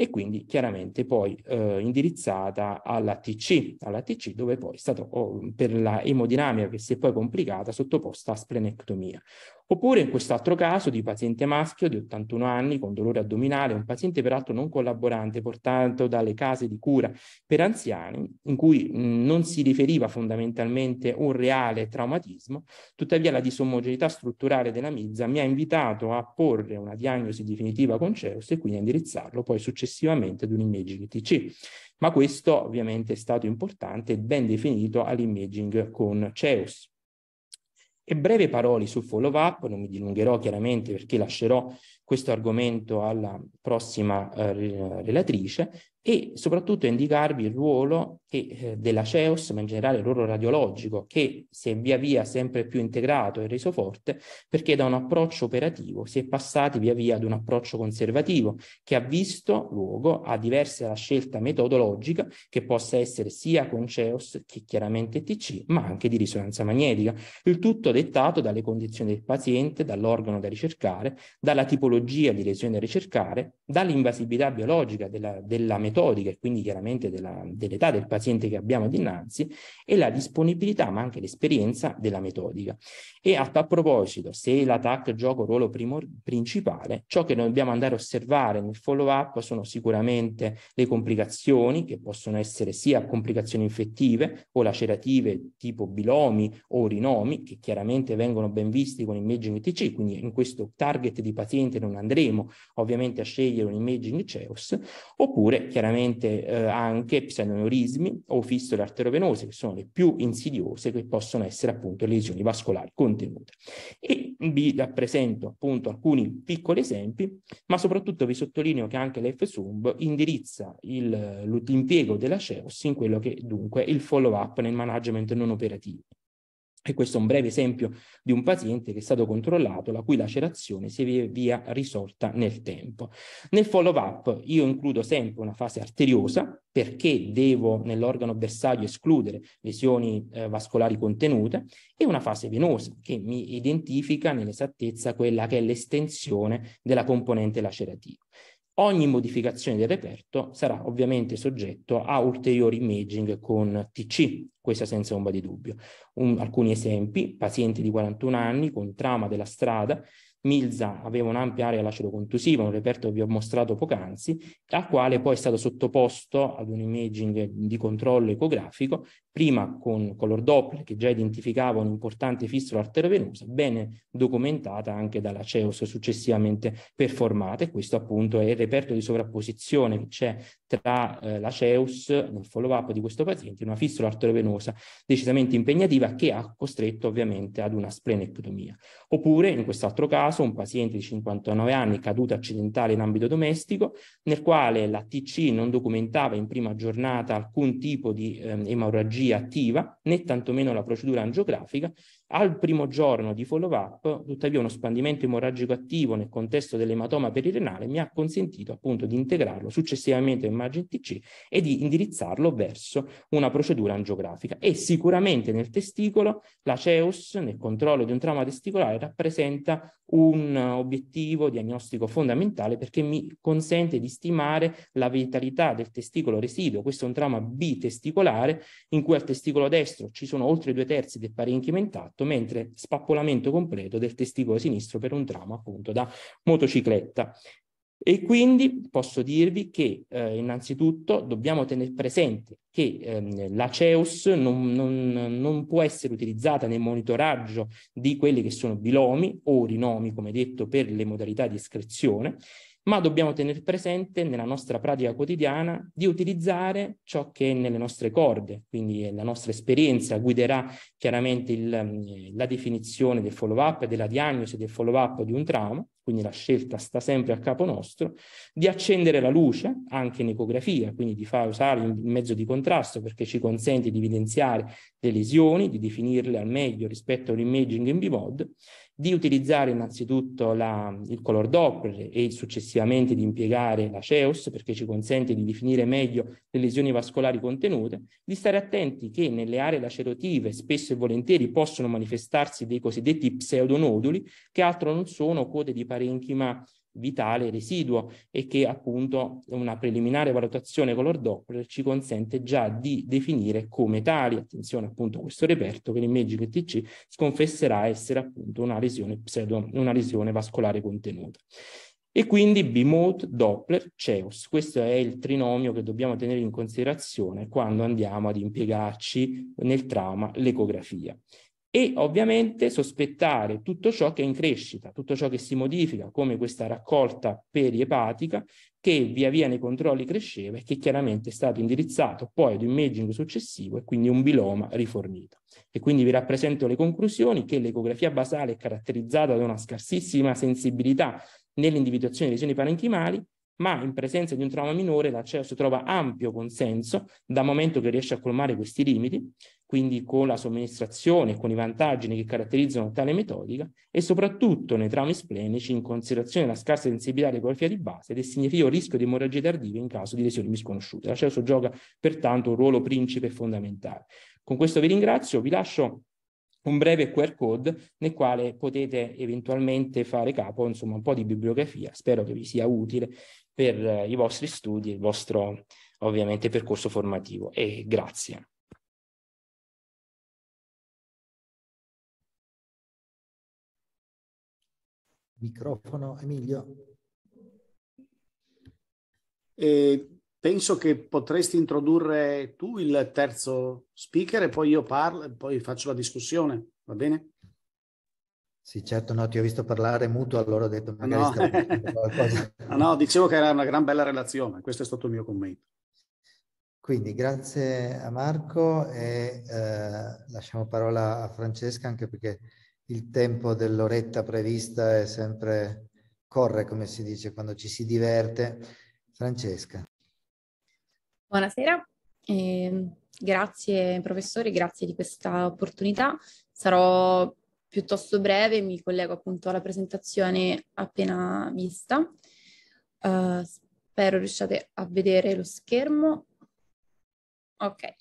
Speaker 3: e quindi chiaramente poi eh, indirizzata alla TC, alla TC dove poi è stata oh, per la emodinamica che si è poi complicata sottoposta a splenectomia. Oppure in quest'altro caso di paziente maschio di 81 anni con dolore addominale, un paziente peraltro non collaborante portato dalle case di cura per anziani, in cui non si riferiva fondamentalmente un reale traumatismo, tuttavia la disomogeneità strutturale della mizza mi ha invitato a porre una diagnosi definitiva con CEUS e quindi a indirizzarlo poi successivamente ad un imaging TC. Ma questo ovviamente è stato importante e ben definito all'imaging con CEUS. E breve parole sul follow up, non mi dilungherò chiaramente perché lascerò questo argomento alla prossima eh, relatrice, e soprattutto indicarvi il ruolo che, eh, della CEOS, ma in generale il ruolo radiologico, che si è via via sempre più integrato e reso forte, perché da un approccio operativo si è passati via via ad un approccio conservativo, che ha visto luogo a diversa scelta metodologica, che possa essere sia con CEOS che chiaramente TC, ma anche di risonanza magnetica. Il tutto dettato dalle condizioni del paziente, dall'organo da ricercare, dalla tipologia di lesione da ricercare, dall'invasibilità biologica della, della metodologia, metodica e quindi chiaramente dell'età del paziente che abbiamo dinanzi e la disponibilità ma anche l'esperienza della metodica. E a tal proposito, se la TAC gioca un ruolo principale, ciò che dobbiamo andare a osservare nel follow up sono sicuramente le complicazioni che possono essere sia complicazioni infettive o lacerative tipo bilomi o rinomi che chiaramente vengono ben visti con imaging TC, quindi in questo target di paziente non andremo ovviamente a scegliere un imaging CEOS, oppure chiaramente eh, anche pseudoneurismi o fistole arteriovenose, che sono le più insidiose, che possono essere appunto lesioni vascolari contenute. E vi rappresento appunto alcuni piccoli esempi, ma soprattutto vi sottolineo che anche l'FSUMB indirizza l'impiego della CEOS in quello che dunque è il follow-up nel management non operativo. E questo è un breve esempio di un paziente che è stato controllato, la cui lacerazione si è via, via risolta nel tempo. Nel follow-up io includo sempre una fase arteriosa, perché devo nell'organo bersaglio escludere lesioni eh, vascolari contenute, e una fase venosa, che mi identifica nell'esattezza quella che è l'estensione della componente lacerativa. Ogni modificazione del reperto sarà ovviamente soggetto a ulteriori imaging con TC, questo senza ombra di dubbio. Un, alcuni esempi, paziente di 41 anni con trauma della strada Milza aveva un'ampia area l'acido contusivo, un reperto che vi ho mostrato poc'anzi, al quale poi è stato sottoposto ad un imaging di controllo ecografico, prima con color Doppler che già identificava un'importante fistula arterovenosa, bene documentata anche dalla CEOS successivamente performata e questo appunto è il reperto di sovrapposizione che c'è tra eh, la CEUS nel follow up di questo paziente, una fistola arterovenosa decisamente impegnativa che ha costretto ovviamente ad una splenectomia. Oppure in quest'altro caso caso un paziente di 59 anni caduta accidentale in ambito domestico, nel quale la TC non documentava in prima giornata alcun tipo di eh, emorragia attiva, né tantomeno la procedura angiografica, al primo giorno di follow-up, tuttavia, uno spandimento emorragico attivo nel contesto dell'ematoma perirenale mi ha consentito appunto di integrarlo successivamente in Margin TC e di indirizzarlo verso una procedura angiografica. E sicuramente nel testicolo la CEUS, nel controllo di un trauma testicolare, rappresenta un obiettivo diagnostico fondamentale perché mi consente di stimare la vitalità del testicolo residuo. Questo è un trauma bitesticolare in cui al testicolo destro ci sono oltre due terzi del parenchimentale impatto, mentre spappolamento completo del testicolo sinistro per un trauma appunto da motocicletta. E quindi posso dirvi che eh, innanzitutto dobbiamo tenere presente che ehm, la CEUS non, non, non, può essere utilizzata nel monitoraggio di quelli che sono bilomi o rinomi, come detto, per le modalità di iscrizione ma dobbiamo tenere presente nella nostra pratica quotidiana di utilizzare ciò che è nelle nostre corde, quindi eh, la nostra esperienza guiderà chiaramente il, mm, eh, la definizione del follow-up, della diagnosi del follow-up di un trauma, quindi la scelta sta sempre a capo nostro, di accendere la luce anche in ecografia, quindi di far usare il mezzo di contrasto perché ci consente di evidenziare le lesioni, di definirle al meglio rispetto all'imaging in BVOD di utilizzare innanzitutto la, il color Doppler e successivamente di impiegare la CEUS perché ci consente di definire meglio le lesioni vascolari contenute, di stare attenti che nelle aree lacerotive spesso e volentieri possono manifestarsi dei cosiddetti pseudonoduli che altro non sono code di parenchima vitale residuo e che appunto una preliminare valutazione color Doppler ci consente già di definire come tali, attenzione appunto a questo reperto che l'Imaging TC sconfesserà essere appunto una lesione, pseudo, una lesione vascolare contenuta. E quindi B-mode, Doppler, Ceus. Questo è il trinomio che dobbiamo tenere in considerazione quando andiamo ad impiegarci nel trauma l'ecografia e ovviamente sospettare tutto ciò che è in crescita, tutto ciò che si modifica, come questa raccolta periepatica che via via nei controlli cresceva e che chiaramente è stato indirizzato poi ad un imaging successivo e quindi un biloma rifornito. E quindi vi rappresento le conclusioni che l'ecografia basale è caratterizzata da una scarsissima sensibilità nell'individuazione di lesioni parenchimali ma in presenza di un trauma minore l'accesso trova ampio consenso dal momento che riesce a colmare questi limiti, quindi con la somministrazione, e con i vantaggi che caratterizzano tale metodica e soprattutto nei traumi splenici in considerazione della scarsa sensibilità alle di base e del significativo rischio di emorragie tardive in caso di lesioni misconosciute. L'accesso gioca pertanto un ruolo principe fondamentale. Con questo vi ringrazio, vi lascio un breve QR code nel quale potete eventualmente fare capo insomma un po' di bibliografia, spero che vi sia utile per eh, i vostri studi e il vostro ovviamente percorso formativo e grazie.
Speaker 2: Microfono Emilio.
Speaker 1: Eh, penso che potresti introdurre tu il terzo speaker e poi io parlo e poi faccio la discussione, va bene?
Speaker 2: Sì, certo, no, ti ho visto parlare muto, allora ho detto magari no. sta
Speaker 1: qualcosa. Ah, no, dicevo che era una gran bella relazione, questo è stato il mio commento.
Speaker 2: Quindi grazie a Marco e eh, lasciamo parola a Francesca anche perché il tempo dell'oretta prevista è sempre corre, come si dice, quando ci si diverte. Francesca.
Speaker 4: Buonasera, eh, grazie professori, grazie di questa opportunità. Sarò piuttosto breve, mi collego appunto alla presentazione appena vista. Uh, spero riusciate a vedere lo schermo. Ok.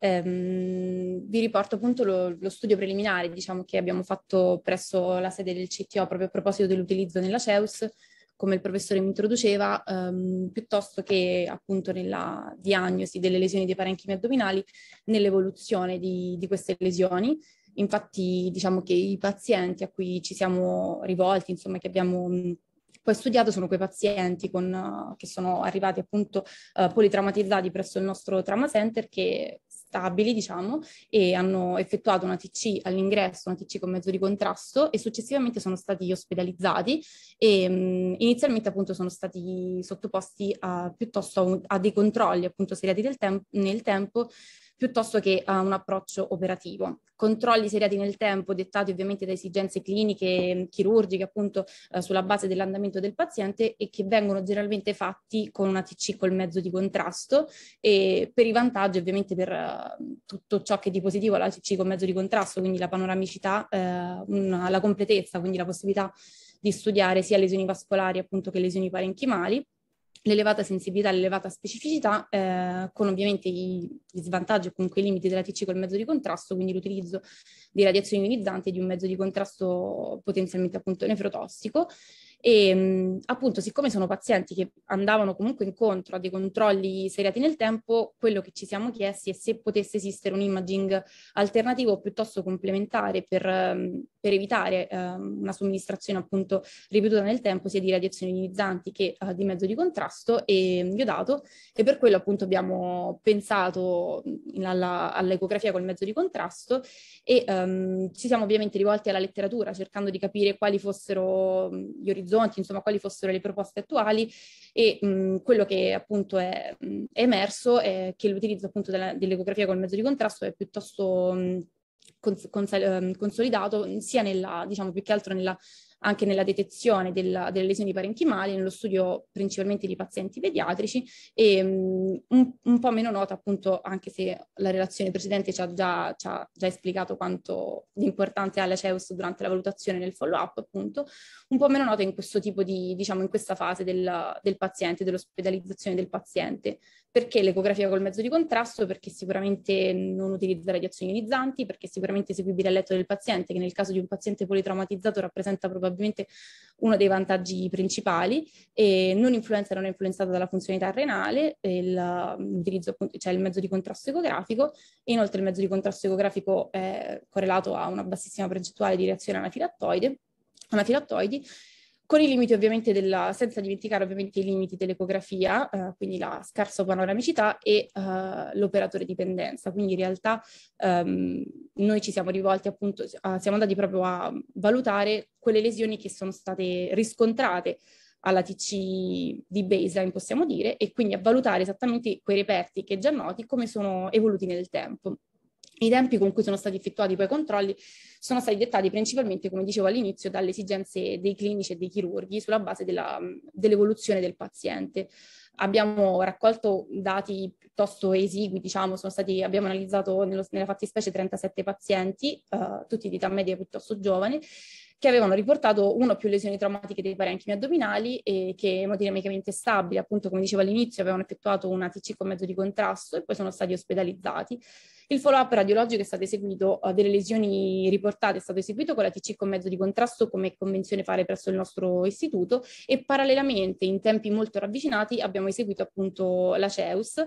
Speaker 4: Um, vi riporto appunto lo, lo, studio preliminare, diciamo che abbiamo fatto presso la sede del CTO proprio a proposito dell'utilizzo nella CEUS, come il professore mi introduceva, um, piuttosto che appunto nella diagnosi delle lesioni dei parenchimi addominali, nell'evoluzione di, di queste lesioni, Infatti diciamo che i pazienti a cui ci siamo rivolti, insomma che abbiamo mm, poi studiato sono quei pazienti con, uh, che sono arrivati appunto eh, politraumatizzati presso il nostro trauma center che stabili, diciamo, e hanno effettuato una TC all'ingresso, una TC con mezzo di contrasto e successivamente sono stati ospedalizzati e mh, mm, inizialmente appunto sono stati sottoposti a, piuttosto a, un, a dei controlli appunto seriati del tem- nel tempo piuttosto che a eh, un approccio operativo. Controlli seriati nel tempo, dettati ovviamente da esigenze cliniche, mm, chirurgiche, appunto eh, sulla base dell'andamento del paziente e che vengono generalmente fatti con una TC col mezzo di contrasto e per i vantaggi ovviamente per uh, tutto ciò che di positivo la TC col mezzo di contrasto, quindi la panoramicità, eh, una, la completezza, quindi la possibilità di studiare sia lesioni vascolari appunto che lesioni parenchimali l'elevata sensibilità, l'elevata specificità, eh, con ovviamente gli svantaggi o comunque i limiti della TC col mezzo di contrasto, quindi l'utilizzo di radiazioni ionizzanti e di un mezzo di contrasto potenzialmente appunto nefrotossico, e ehm, appunto, siccome sono pazienti che andavano comunque incontro a dei controlli seriati nel tempo, quello che ci siamo chiesti è se potesse esistere un imaging alternativo o piuttosto complementare per, ehm, per evitare eh, una somministrazione appunto ripetuta nel tempo sia di radiazioni ionizzanti che eh, di mezzo di contrasto e iodato e per quello appunto abbiamo pensato alla, all'ecografia col mezzo di contrasto e ehm, ci siamo ovviamente rivolti alla letteratura cercando di capire quali fossero mm, gli orizzonti orizzonti, insomma quali fossero le proposte attuali e mh, quello che appunto è, mh, è emerso è che l'utilizzo appunto della, dell'ecografia col mezzo di contrasto è piuttosto... Mh, cons- cons- ehm, consolidato sia nella, diciamo più che altro nella anche nella detezione della, delle lesioni parenchimali, nello studio principalmente di pazienti pediatrici e um, un, un, po' meno nota appunto anche se la relazione precedente ci ha già, ci ha già esplicato quanto l'importanza ha la CEUS durante la valutazione nel follow-up appunto, un po' meno nota in questo tipo di, diciamo in questa fase del, del paziente, dell'ospedalizzazione del paziente. Perché l'ecografia col mezzo di contrasto? Perché sicuramente non utilizzare radiazioni ionizzanti, perché sicuramente seguibile a letto del paziente, che nel caso di un paziente politraumatizzato rappresenta proprio probabilmente uno dei vantaggi principali, e non influenza non è influenzata dalla funzionalità renale, il, mm, cioè il mezzo di contrasto ecografico, e inoltre il mezzo di contrasto ecografico è correlato a una bassissima percentuale di reazione anafilattoide, anafilattoidi con i limiti ovviamente della, senza dimenticare ovviamente i limiti dell'ecografia, eh, quindi la scarsa panoramicità e eh, l'operatore dipendenza. Quindi in realtà ehm, noi ci siamo rivolti appunto, a, ah, siamo andati proprio a valutare quelle lesioni che sono state riscontrate alla TC di baseline, possiamo dire, e quindi a valutare esattamente quei reperti che già noti come sono evoluti nel tempo. I tempi con cui sono stati effettuati poi i controlli sono stati dettati principalmente, come dicevo all'inizio, dalle esigenze dei clinici e dei chirurghi sulla base della, dell'evoluzione del paziente. Abbiamo raccolto dati piuttosto esigui, diciamo, stati, abbiamo analizzato nello, nella fattispecie 37 pazienti, eh, tutti di età media piuttosto giovane, che avevano riportato uno o più lesioni traumatiche dei parenchimi addominali e che emodinamicamente stabili, appunto come dicevo all'inizio, avevano effettuato una TC con mezzo di contrasto e poi sono stati ospedalizzati. Il follow-up radiologico è stato eseguito, eh, delle lesioni riportate è stato eseguito con la TC con mezzo di contrasto come convenzione fare presso il nostro istituto e parallelamente in tempi molto ravvicinati abbiamo eseguito appunto la CEUS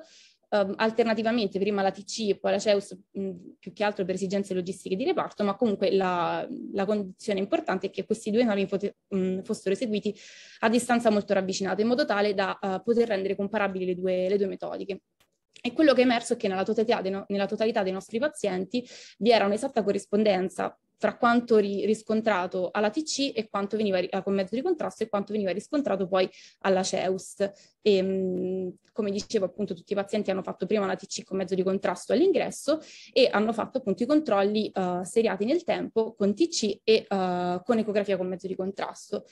Speaker 4: ehm, alternativamente prima la TC, e poi la CEUS, mh, più che altro per esigenze logistiche di reparto, ma comunque la, la condizione importante è che questi due esami pote- mh, fossero eseguiti a distanza molto ravvicinata, in modo tale da uh, poter rendere comparabili le due, le due metodiche. E quello che è emerso è che nella totalità, no- nella totalità dei nostri pazienti vi era un'esatta corrispondenza fra quanto ri- riscontrato alla TC e quanto veniva ri- con mezzo di contrasto e quanto veniva riscontrato poi alla CEUS. E, ehm, mh, come dicevo appunto tutti i pazienti hanno fatto prima la TC con mezzo di contrasto all'ingresso e hanno fatto appunto i controlli uh, seriati nel tempo con TC e uh, con ecografia con mezzo di contrasto.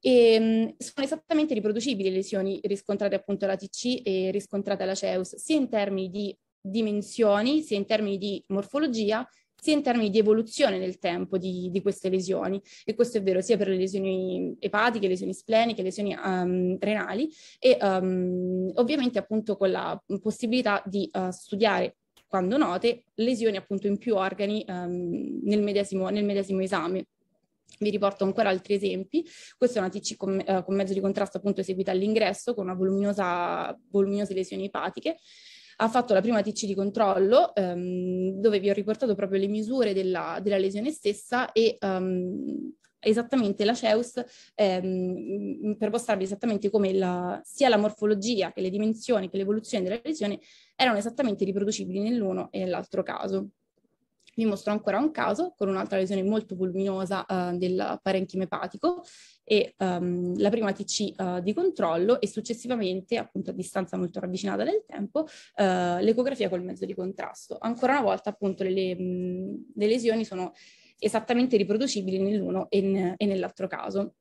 Speaker 4: E, ehm, mh, sono esattamente riproducibili le lesioni riscontrate appunto alla TC e riscontrate alla CEUS, sia in termini di dimensioni, sia in termini di morfologia, sia in termini di evoluzione nel tempo di, di, queste lesioni e questo è vero sia per le lesioni epatiche, lesioni spleniche, lesioni um, renali e um, ovviamente appunto con la possibilità di uh, studiare quando note lesioni appunto in più organi um, nel, medesimo, nel medesimo esame. Vi riporto ancora altri esempi. Questa è una TC con, eh, con mezzo di contrasto appunto eseguita all'ingresso con una voluminosa, voluminose lesioni epatiche ha fatto la prima TC di controllo ehm, dove vi ho riportato proprio le misure della, della lesione stessa e um, esattamente la CEUS ehm, per mostrarvi esattamente come la, sia la morfologia che le dimensioni che l'evoluzione della lesione erano esattamente riproducibili nell'uno e nell'altro caso. Vi mostro ancora un caso con un'altra lesione molto voluminosa eh, del epatico e um, la prima TC uh, eh, di controllo e successivamente, appunto a distanza molto ravvicinata nel tempo, uh, l'ecografia col mezzo di contrasto. Ancora una volta appunto le, le lesioni sono esattamente riproducibili nell'uno e, in, e nell'altro caso.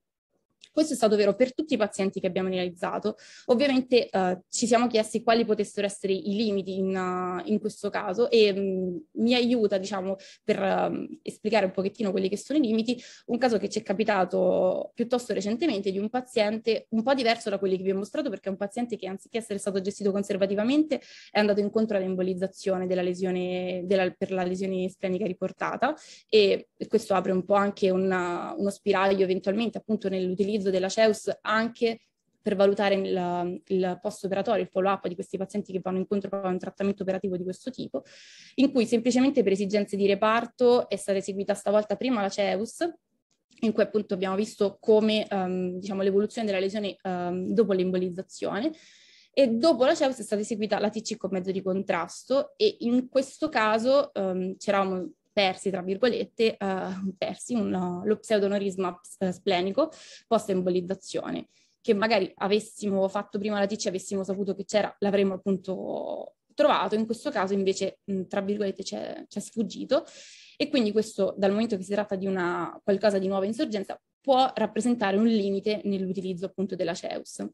Speaker 4: Questo è stato vero per tutti i pazienti che abbiamo analizzato. Ovviamente eh, ci siamo chiesti quali potessero essere i limiti in, uh, in questo caso e mh, mm, mi aiuta, diciamo, per uh, esplicare un pochettino quelli che sono i limiti, un caso che ci è capitato piuttosto recentemente di un paziente un po' diverso da quelli che vi ho mostrato perché è un paziente che anziché essere stato gestito conservativamente è andato incontro all'embolizzazione della lesione, della, per la lesione splenica riportata e questo apre un po' anche una, uno spiraglio eventualmente appunto nell'utilizzo l'utilizzo della CEUS anche per valutare il, il post-operatorio, il follow-up di questi pazienti che vanno incontro a un trattamento operativo di questo tipo, in cui semplicemente per esigenze di reparto è stata eseguita stavolta prima la CEUS, in cui appunto abbiamo visto come um, diciamo, l'evoluzione della lesione um, dopo l'embolizzazione, e dopo la CEUS è stata eseguita la TC con mezzo di contrasto e in questo caso um, c'eravamo persi, tra virgolette, eh, persi un, lo pseudonorismo eh, splenico post-embolizzazione che magari avessimo fatto prima la TC, avessimo saputo che c'era, l'avremmo appunto trovato, in questo caso invece, tra virgolette, ci è sfuggito e quindi questo, dal momento che si tratta di una, qualcosa di nuova insorgenza, può rappresentare un limite nell'utilizzo appunto della CEUS.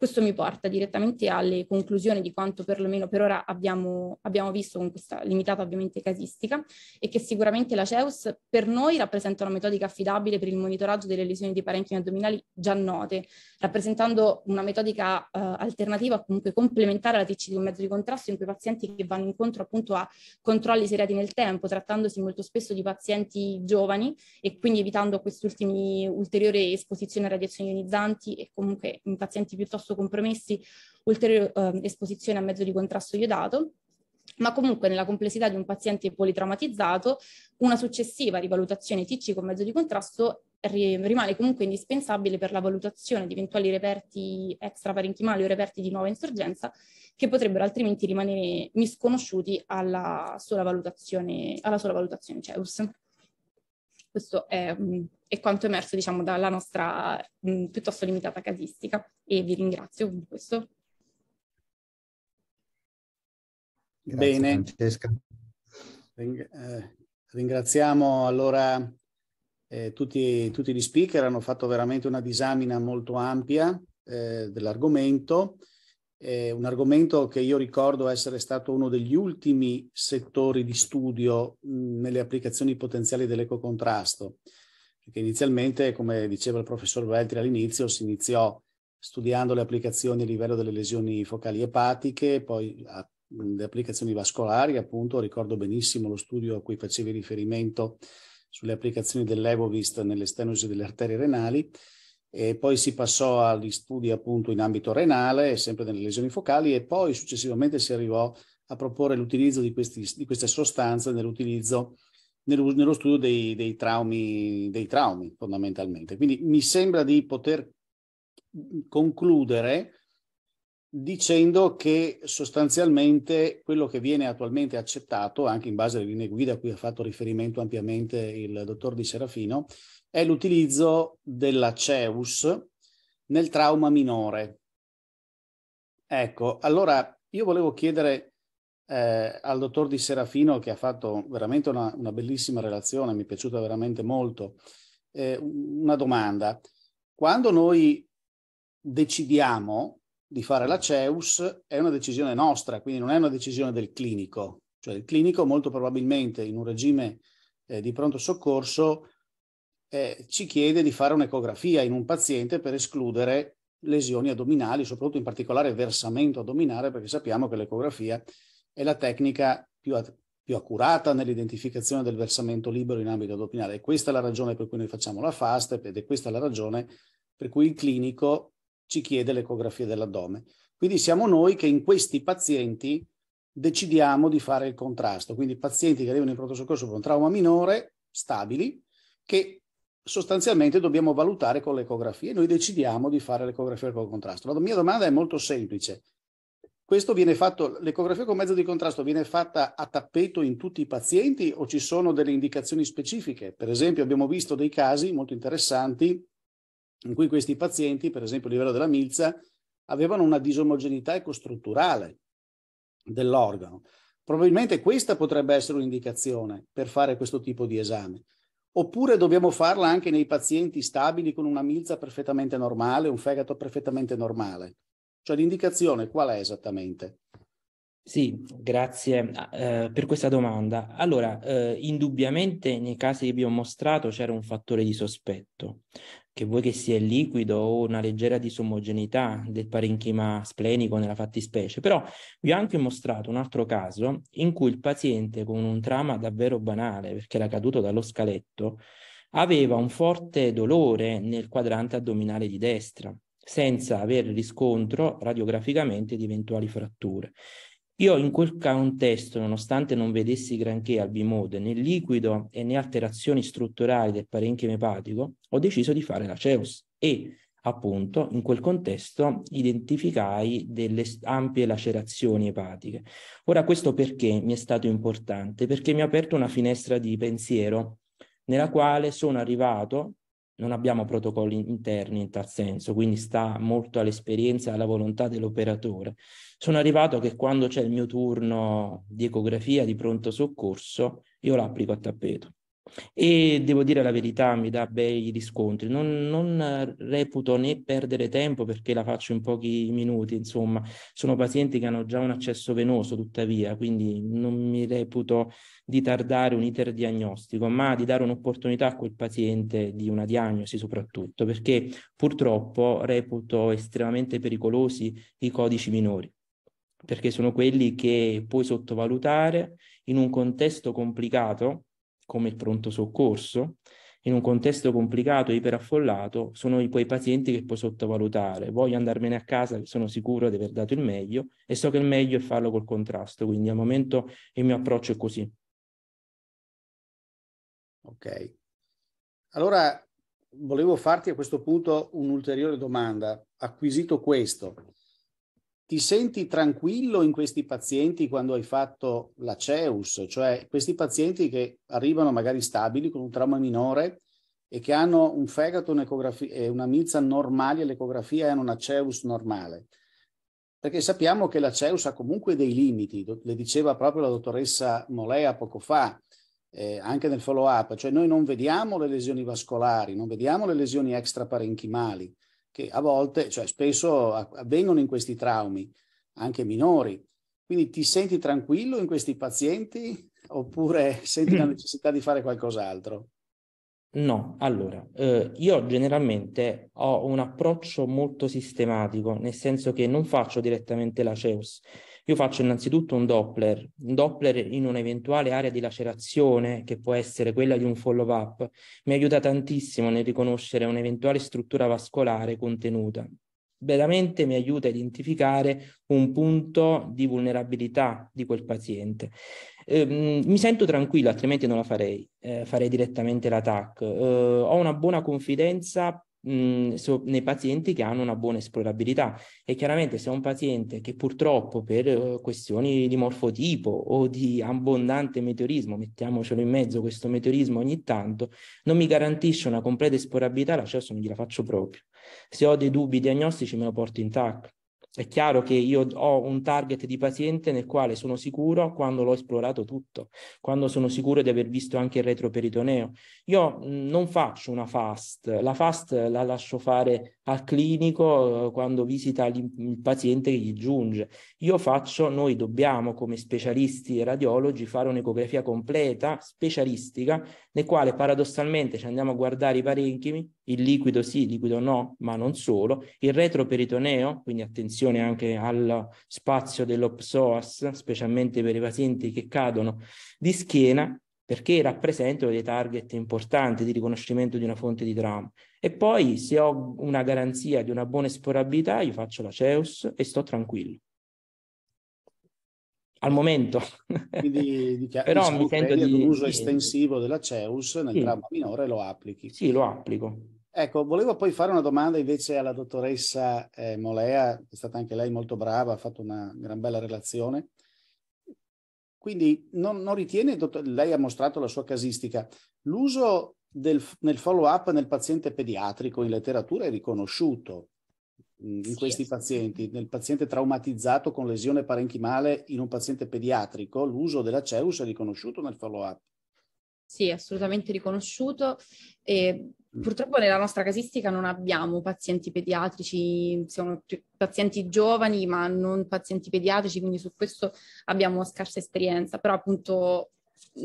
Speaker 4: Questo mi porta direttamente alle conclusioni di quanto perlomeno per ora abbiamo, abbiamo visto con questa limitata ovviamente casistica e che sicuramente la CEUS per noi rappresenta una metodica affidabile per il monitoraggio delle lesioni di parenchimi addominali già note, rappresentando una metodica eh, alternativa comunque complementare alla TC di un mezzo di contrasto in quei pazienti che vanno incontro appunto a controlli serati nel tempo, trattandosi molto spesso di pazienti giovani e quindi evitando quest'ultima ulteriore esposizione a radiazioni ionizzanti e comunque in pazienti piuttosto piuttosto compromessi ulteriore eh, esposizione a mezzo di contrasto iodato, ma comunque nella complessità di un paziente politraumatizzato una successiva rivalutazione TC con mezzo di contrasto rimane comunque indispensabile per la valutazione di eventuali reperti extraparenchimali o reperti di nuova insorgenza che potrebbero altrimenti rimanere misconosciuti alla sola valutazione, alla sola valutazione CEUS. Questo è um, e quanto è emerso diciamo, dalla nostra mh, piuttosto limitata casistica e vi ringrazio per questo.
Speaker 1: Grazie, Bene. Francesca. Eh, ringraziamo allora eh, tutti, tutti, gli speaker, hanno fatto veramente una disamina molto ampia eh, dell'argomento, un argomento che io ricordo essere stato uno degli ultimi settori di studio mh, nelle applicazioni potenziali dell'ecocontrasto. contrasto perché inizialmente, come diceva il professor Veltri all'inizio, si iniziò studiando le applicazioni a livello delle lesioni focali epatiche, poi a, le applicazioni vascolari, appunto, ricordo benissimo lo studio a cui facevi riferimento sulle applicazioni dell'Evovist nell'estenosi delle arterie renali, e poi si passò agli studi appunto in ambito renale, sempre nelle lesioni focali, e poi successivamente si arrivò a proporre l'utilizzo di, questi, di queste sostanze nell'utilizzo nello, nello studio dei, dei, traumi, dei traumi fondamentalmente. Quindi mi sembra di poter concludere dicendo che sostanzialmente quello che viene attualmente accettato, anche in base alle linee guida a cui ha fatto riferimento ampiamente il dottor Di Serafino, è l'utilizzo della CEUS nel trauma minore. Ecco, allora io volevo chiedere eh, al dottor Di Serafino che ha fatto veramente una, una bellissima relazione, mi è piaciuta veramente molto. Eh, una domanda. Quando noi decidiamo di fare la CEUS è una decisione nostra, quindi non è una decisione del clinico. Cioè il clinico molto probabilmente in un regime eh, di pronto soccorso eh, ci chiede di fare un'ecografia in un paziente per escludere lesioni addominali, soprattutto in particolare versamento addominale, perché sappiamo che l'ecografia è la tecnica più, at- più accurata nell'identificazione del versamento libero in ambito addominale. questa è la ragione per cui noi facciamo la FAST ed è questa la ragione per cui il clinico ci chiede l'ecografia dell'addome. Quindi siamo noi che in questi pazienti decidiamo di fare il contrasto. Quindi pazienti che arrivano in pronto soccorso per un trauma minore, stabili, che sostanzialmente dobbiamo valutare con l'ecografia e noi decidiamo di fare l'ecografia col contrasto. La mia domanda è molto semplice. Questo viene fatto, l'ecografia con mezzo di contrasto viene fatta a tappeto in tutti i pazienti o ci sono delle indicazioni specifiche? Per esempio abbiamo visto dei casi molto interessanti in cui questi pazienti, per esempio a livello della milza, avevano una disomogeneità ecostrutturale dell'organo. Probabilmente questa potrebbe essere un'indicazione per fare questo tipo di esame. Oppure dobbiamo farla anche nei pazienti stabili con una milza perfettamente normale, un fegato perfettamente normale. Cioè l'indicazione qual è esattamente?
Speaker 3: Sì, grazie eh, per questa domanda. Allora, eh, indubbiamente nei casi che vi ho mostrato c'era un fattore di sospetto, che vuoi che sia liquido o una leggera disomogeneità del parenchima splenico nella fattispecie, però vi ho anche mostrato un altro caso in cui il paziente con un trauma davvero banale, perché era caduto dallo scaletto, aveva un forte dolore nel quadrante addominale di destra senza avere riscontro radiograficamente di eventuali fratture. Io in quel contesto, nonostante non vedessi granché al bimode né liquido e né alterazioni strutturali del parenchima epatico, ho deciso di fare la CEUS e appunto in quel contesto identificai delle ampie lacerazioni epatiche. Ora questo perché mi è stato importante? Perché mi ha aperto una finestra di pensiero nella quale sono arrivato non abbiamo protocolli interni in tal senso, quindi sta molto all'esperienza e alla volontà dell'operatore. Sono arrivato che quando c'è il mio turno di ecografia di pronto soccorso, io l'applico a tappeto e devo dire la verità, mi dà bei riscontri. Non, non, reputo né perdere tempo perché la faccio in pochi minuti, insomma, sono pazienti che hanno già un accesso venoso, tuttavia, quindi non mi reputo di tardare un iter diagnostico, ma di dare un'opportunità a quel paziente di una diagnosi soprattutto, perché purtroppo reputo estremamente pericolosi i codici minori perché sono quelli che puoi sottovalutare in un contesto complicato come il pronto soccorso, in un contesto complicato e iperaffollato, sono i, quei pazienti che puoi sottovalutare. Voglio andarmene a casa, sono sicuro di aver dato il meglio, e so che il meglio è farlo col contrasto, quindi al momento il mio approccio è così. Ok.
Speaker 1: Allora, volevo farti a questo punto un'ulteriore domanda. Acquisito questo, ti senti tranquillo in questi pazienti quando hai fatto la CEUS, cioè questi pazienti che arrivano magari stabili con un trauma minore e che hanno un fegato e eh, una milza normali all'ecografia e hanno una CEUS normale. Perché sappiamo che la CEUS ha comunque dei limiti, le diceva proprio la dottoressa Molea poco fa, eh, anche nel follow up, cioè noi non vediamo le lesioni vascolari, non vediamo le lesioni extraparenchimali, che a volte, cioè spesso avvengono in questi traumi, anche minori. Quindi ti senti tranquillo in questi pazienti oppure senti la mm. necessità di fare qualcos'altro?
Speaker 3: No, allora, eh, io generalmente ho un approccio molto sistematico, nel senso che non faccio direttamente la CEUS, io faccio innanzitutto un Doppler, un Doppler in un'eventuale area di lacerazione, che può essere quella di un follow-up, mi aiuta tantissimo nel riconoscere un'eventuale struttura vascolare contenuta. Veramente mi aiuta a identificare un punto di vulnerabilità di quel paziente. Eh, mi sento tranquillo, altrimenti non la farei, eh, farei direttamente l'attacco. Eh, ho una buona confidenza mh, mhmm, so, nei pazienti che hanno una buona esplorabilità. E chiaramente se è un paziente che purtroppo per eh, questioni di morfotipo o di abbondante meteorismo, mettiamocelo in mezzo questo meteorismo ogni tanto, non mi garantisce una completa esplorabilità, la CEOS cioè, non gliela faccio proprio. Se ho dei dubbi diagnostici me lo porto in TAC. È chiaro che io ho un target di paziente nel quale sono sicuro quando l'ho esplorato tutto, quando sono sicuro di aver visto anche il retroperitoneo. Io non faccio una fast, la fast la lascio fare al clinico eh, quando visita il paziente che gli giunge. Io faccio, noi dobbiamo come specialisti e radiologi fare un'ecografia completa, specialistica, nel quale paradossalmente ci andiamo a guardare i parenchimi, il liquido sì, il liquido no, ma non solo, il retroperitoneo, quindi attenzione anche al spazio dello psoas, specialmente per i pazienti che cadono di schiena, perché rappresentano dei target importanti di riconoscimento di una fonte di trama. E poi se ho una garanzia di una buona esplorabilità, io faccio la CEUS e sto tranquillo. Al momento.
Speaker 1: Quindi, dichiar- Però diciamo, mi sento di... l'uso di... estensivo della CEUS nel sì. trama minore lo applichi. Sì, lo applico. Ecco, volevo poi fare una domanda invece alla dottoressa eh, Molea, è stata anche lei molto brava, ha fatto una gran bella relazione. Quindi non, non ritiene, dottor, lei ha mostrato la sua casistica, l'uso del, nel follow-up nel paziente pediatrico in letteratura è riconosciuto mm, in questi pazienti, nel paziente traumatizzato con lesione parenchimale in un paziente pediatrico, l'uso della CEUS è riconosciuto nel follow-up.
Speaker 4: Sì, assolutamente riconosciuto. E Mm. Purtroppo nella nostra casistica non abbiamo pazienti pediatrici, siamo pazienti giovani ma non pazienti pediatrici, quindi su questo abbiamo scarsa esperienza, però appunto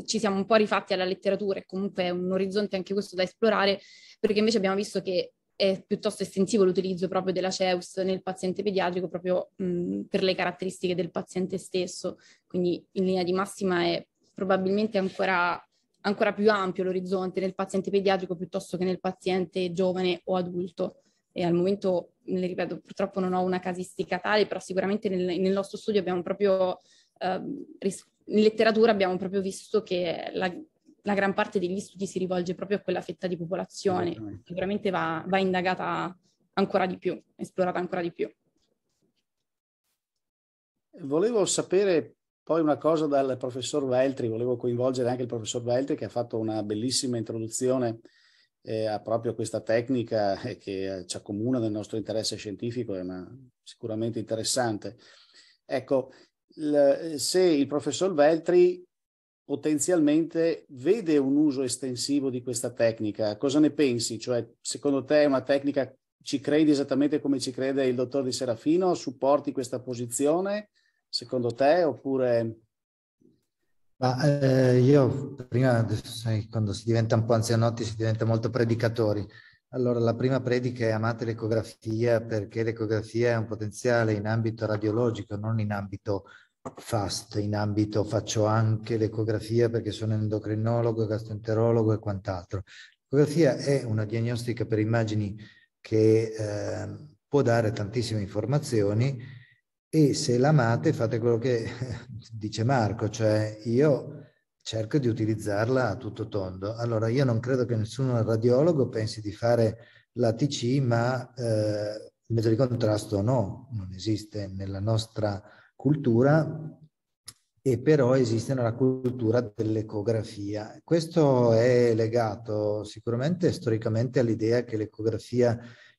Speaker 4: ci siamo un po' rifatti alla letteratura e comunque è un orizzonte anche questo da esplorare perché invece abbiamo visto che è piuttosto estensivo l'utilizzo proprio della CEUS nel paziente pediatrico proprio mh, per le caratteristiche del paziente stesso, quindi in linea di massima è probabilmente ancora ancora più ampio l'orizzonte nel paziente pediatrico piuttosto che nel paziente giovane o adulto. E al momento, le ripeto, purtroppo non ho una casistica tale, però sicuramente nel, nel nostro studio abbiamo proprio, eh, in letteratura abbiamo proprio visto che la, la, gran parte degli studi si rivolge proprio a quella fetta di popolazione, sicuramente va, va indagata ancora di più, esplorata ancora di più.
Speaker 1: Volevo sapere poi una cosa dal professor Veltri, volevo coinvolgere anche il professor Veltri che ha fatto una bellissima introduzione eh, a proprio questa tecnica eh, che eh, ci accomuna nel nostro interesse scientifico, è una, sicuramente interessante. Ecco, se il professor Veltri potenzialmente vede un uso estensivo di questa tecnica, cosa ne pensi? Cioè, secondo te è una tecnica, ci credi esattamente come ci crede il dottor Di Serafino? Supporti questa posizione? secondo te oppure...
Speaker 2: Ma eh, io prima, sai, quando si diventa un po' anzianotti si diventa molto predicatori. Allora, la prima predica è amate l'ecografia perché l'ecografia è un potenziale in ambito radiologico, non in ambito fast, in ambito faccio anche l'ecografia perché sono endocrinologo, gastroenterologo e quant'altro. L'ecografia è una diagnostica per immagini che eh, può dare tantissime informazioni e se l'amate fate quello che dice Marco, cioè io cerco di utilizzarla a tutto tondo. Allora io non credo che nessun radiologo pensi di fare l'ATC, ma eh, il metodo di contrasto no, non esiste nella nostra cultura e però esiste nella cultura dell'ecografia. Questo è legato sicuramente storicamente all'idea che l'ecografia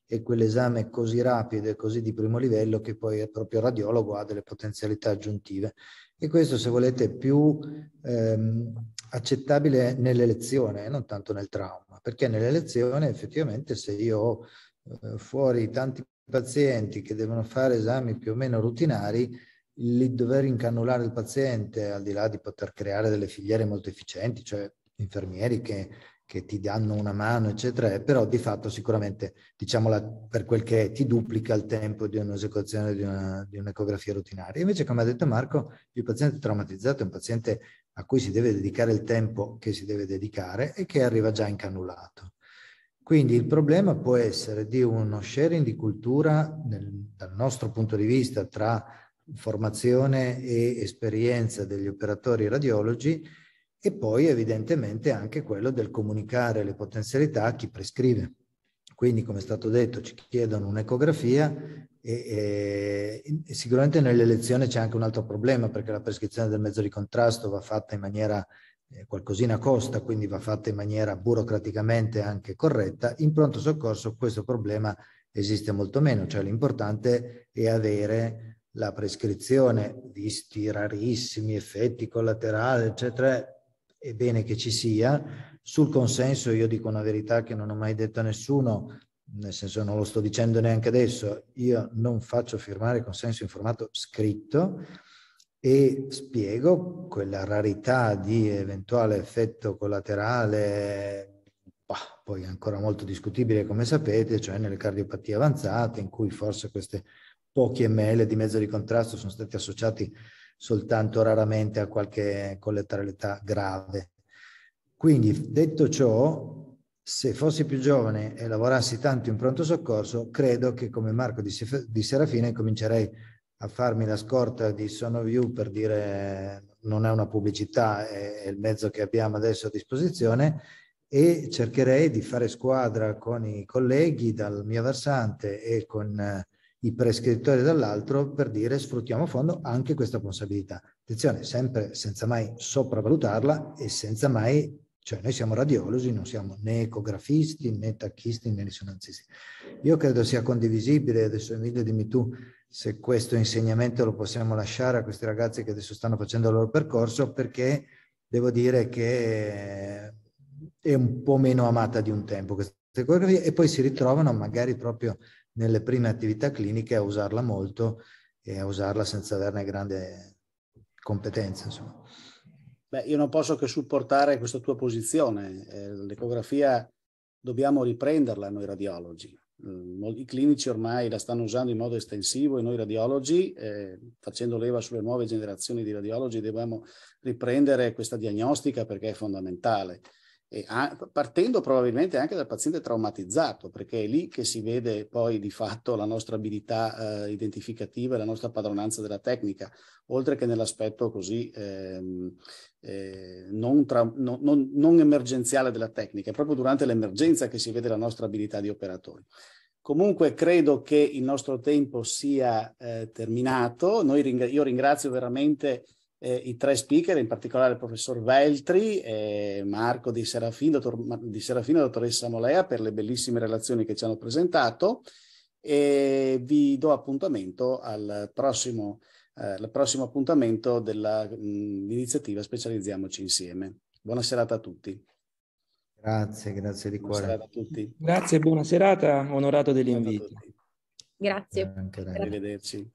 Speaker 2: e quell'esame così rapido e così di primo livello che poi il proprio radiologo ha delle potenzialità aggiuntive. E questo, se volete, è più ehm, accettabile nell'elezione e non tanto nel trauma, perché nell'elezione effettivamente se io ho eh, fuori tanti pazienti che devono fare esami più o meno rutinari, il dover incannulare il paziente, al di là di poter creare delle filiere molto efficienti, cioè infermieri che che ti danno una mano, eccetera, eh, però di fatto sicuramente, diciamola per quel che è, ti duplica il tempo di un'esecuzione di, una, di un'ecografia rutinaria. Invece, come ha detto Marco, il paziente traumatizzato è un paziente a cui si deve dedicare il tempo che si deve dedicare e che arriva già incannulato. Quindi il problema può essere di uno sharing di cultura nel, dal nostro punto di vista tra formazione e esperienza degli operatori radiologi e poi evidentemente anche quello del comunicare le potenzialità a chi prescrive. Quindi, come è stato detto, ci chiedono un'ecografia e, e, e sicuramente nell'elezione c'è anche un altro problema perché la prescrizione del mezzo di contrasto va fatta in maniera eh, qualcosina costa, quindi va fatta in maniera burocraticamente anche corretta. In pronto soccorso questo problema esiste molto meno, cioè l'importante è avere la prescrizione, visti i rarissimi effetti collaterali, eccetera, è bene che ci sia. Sul consenso io dico una verità che non ho mai detto a nessuno, nel senso non lo sto dicendo neanche adesso, io non faccio firmare consenso in formato scritto e spiego quella rarità di eventuale effetto collaterale, bah, poi ancora molto discutibile come sapete, cioè nelle cardiopatie avanzate in cui forse queste pochi ml di mezzo di contrasto sono stati associati soltanto raramente a qualche collateralità grave. Quindi, detto ciò, se fossi più giovane e lavorassi tanto in pronto soccorso, credo che come Marco di, di Serafina comincerei a farmi la scorta di Sonoview per dire non è una pubblicità, è il mezzo che abbiamo adesso a disposizione e cercherei di fare squadra con i colleghi dal mio versante e con i prescrittori dall'altro per dire sfruttiamo a fondo anche questa responsabilità. Attenzione, sempre senza mai sopravvalutarla e senza mai, cioè noi siamo radiologi, non siamo né ecografisti né tacchisti né risonanzisti. Io credo sia condivisibile, adesso Emilio dimmi tu se questo insegnamento lo possiamo lasciare a questi ragazzi che adesso stanno facendo il loro percorso perché devo dire che è un po' meno amata di un tempo questa ecografia e poi si ritrovano magari proprio nelle prime attività cliniche a usarla molto e a usarla senza averne grande competenza. Insomma.
Speaker 1: Beh, io non posso che supportare questa tua posizione. Eh, l'ecografia dobbiamo riprenderla noi radiologi. Mm, I clinici ormai la stanno usando in modo estensivo e noi radiologi, eh, facendo leva sulle nuove generazioni di radiologi, dobbiamo riprendere questa diagnostica perché è fondamentale a, partendo probabilmente anche dal paziente traumatizzato, perché è lì che si vede poi di fatto la nostra abilità eh, identificativa e la nostra padronanza della tecnica, oltre che nell'aspetto così ehm, eh, non, tra, no, non, non emergenziale della tecnica, è proprio durante l'emergenza che si vede la nostra abilità di operatori. Comunque credo che il nostro tempo sia eh, terminato. Noi ringra- io ringrazio veramente eh, i tre speaker, in particolare il professor Veltri, eh, Marco Di Serafino, dottor, Di Serafino e dottoressa Molea per le bellissime relazioni che ci hanno presentato e vi do appuntamento al prossimo, eh, prossimo appuntamento dell'iniziativa Specializziamoci Insieme. Buona serata a tutti.
Speaker 2: Grazie, grazie di cuore. Buona a
Speaker 1: tutti.
Speaker 3: Grazie,
Speaker 2: buona serata, onorato dell'invito. Grazie. grazie. Arrivederci.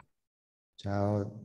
Speaker 2: Ciao.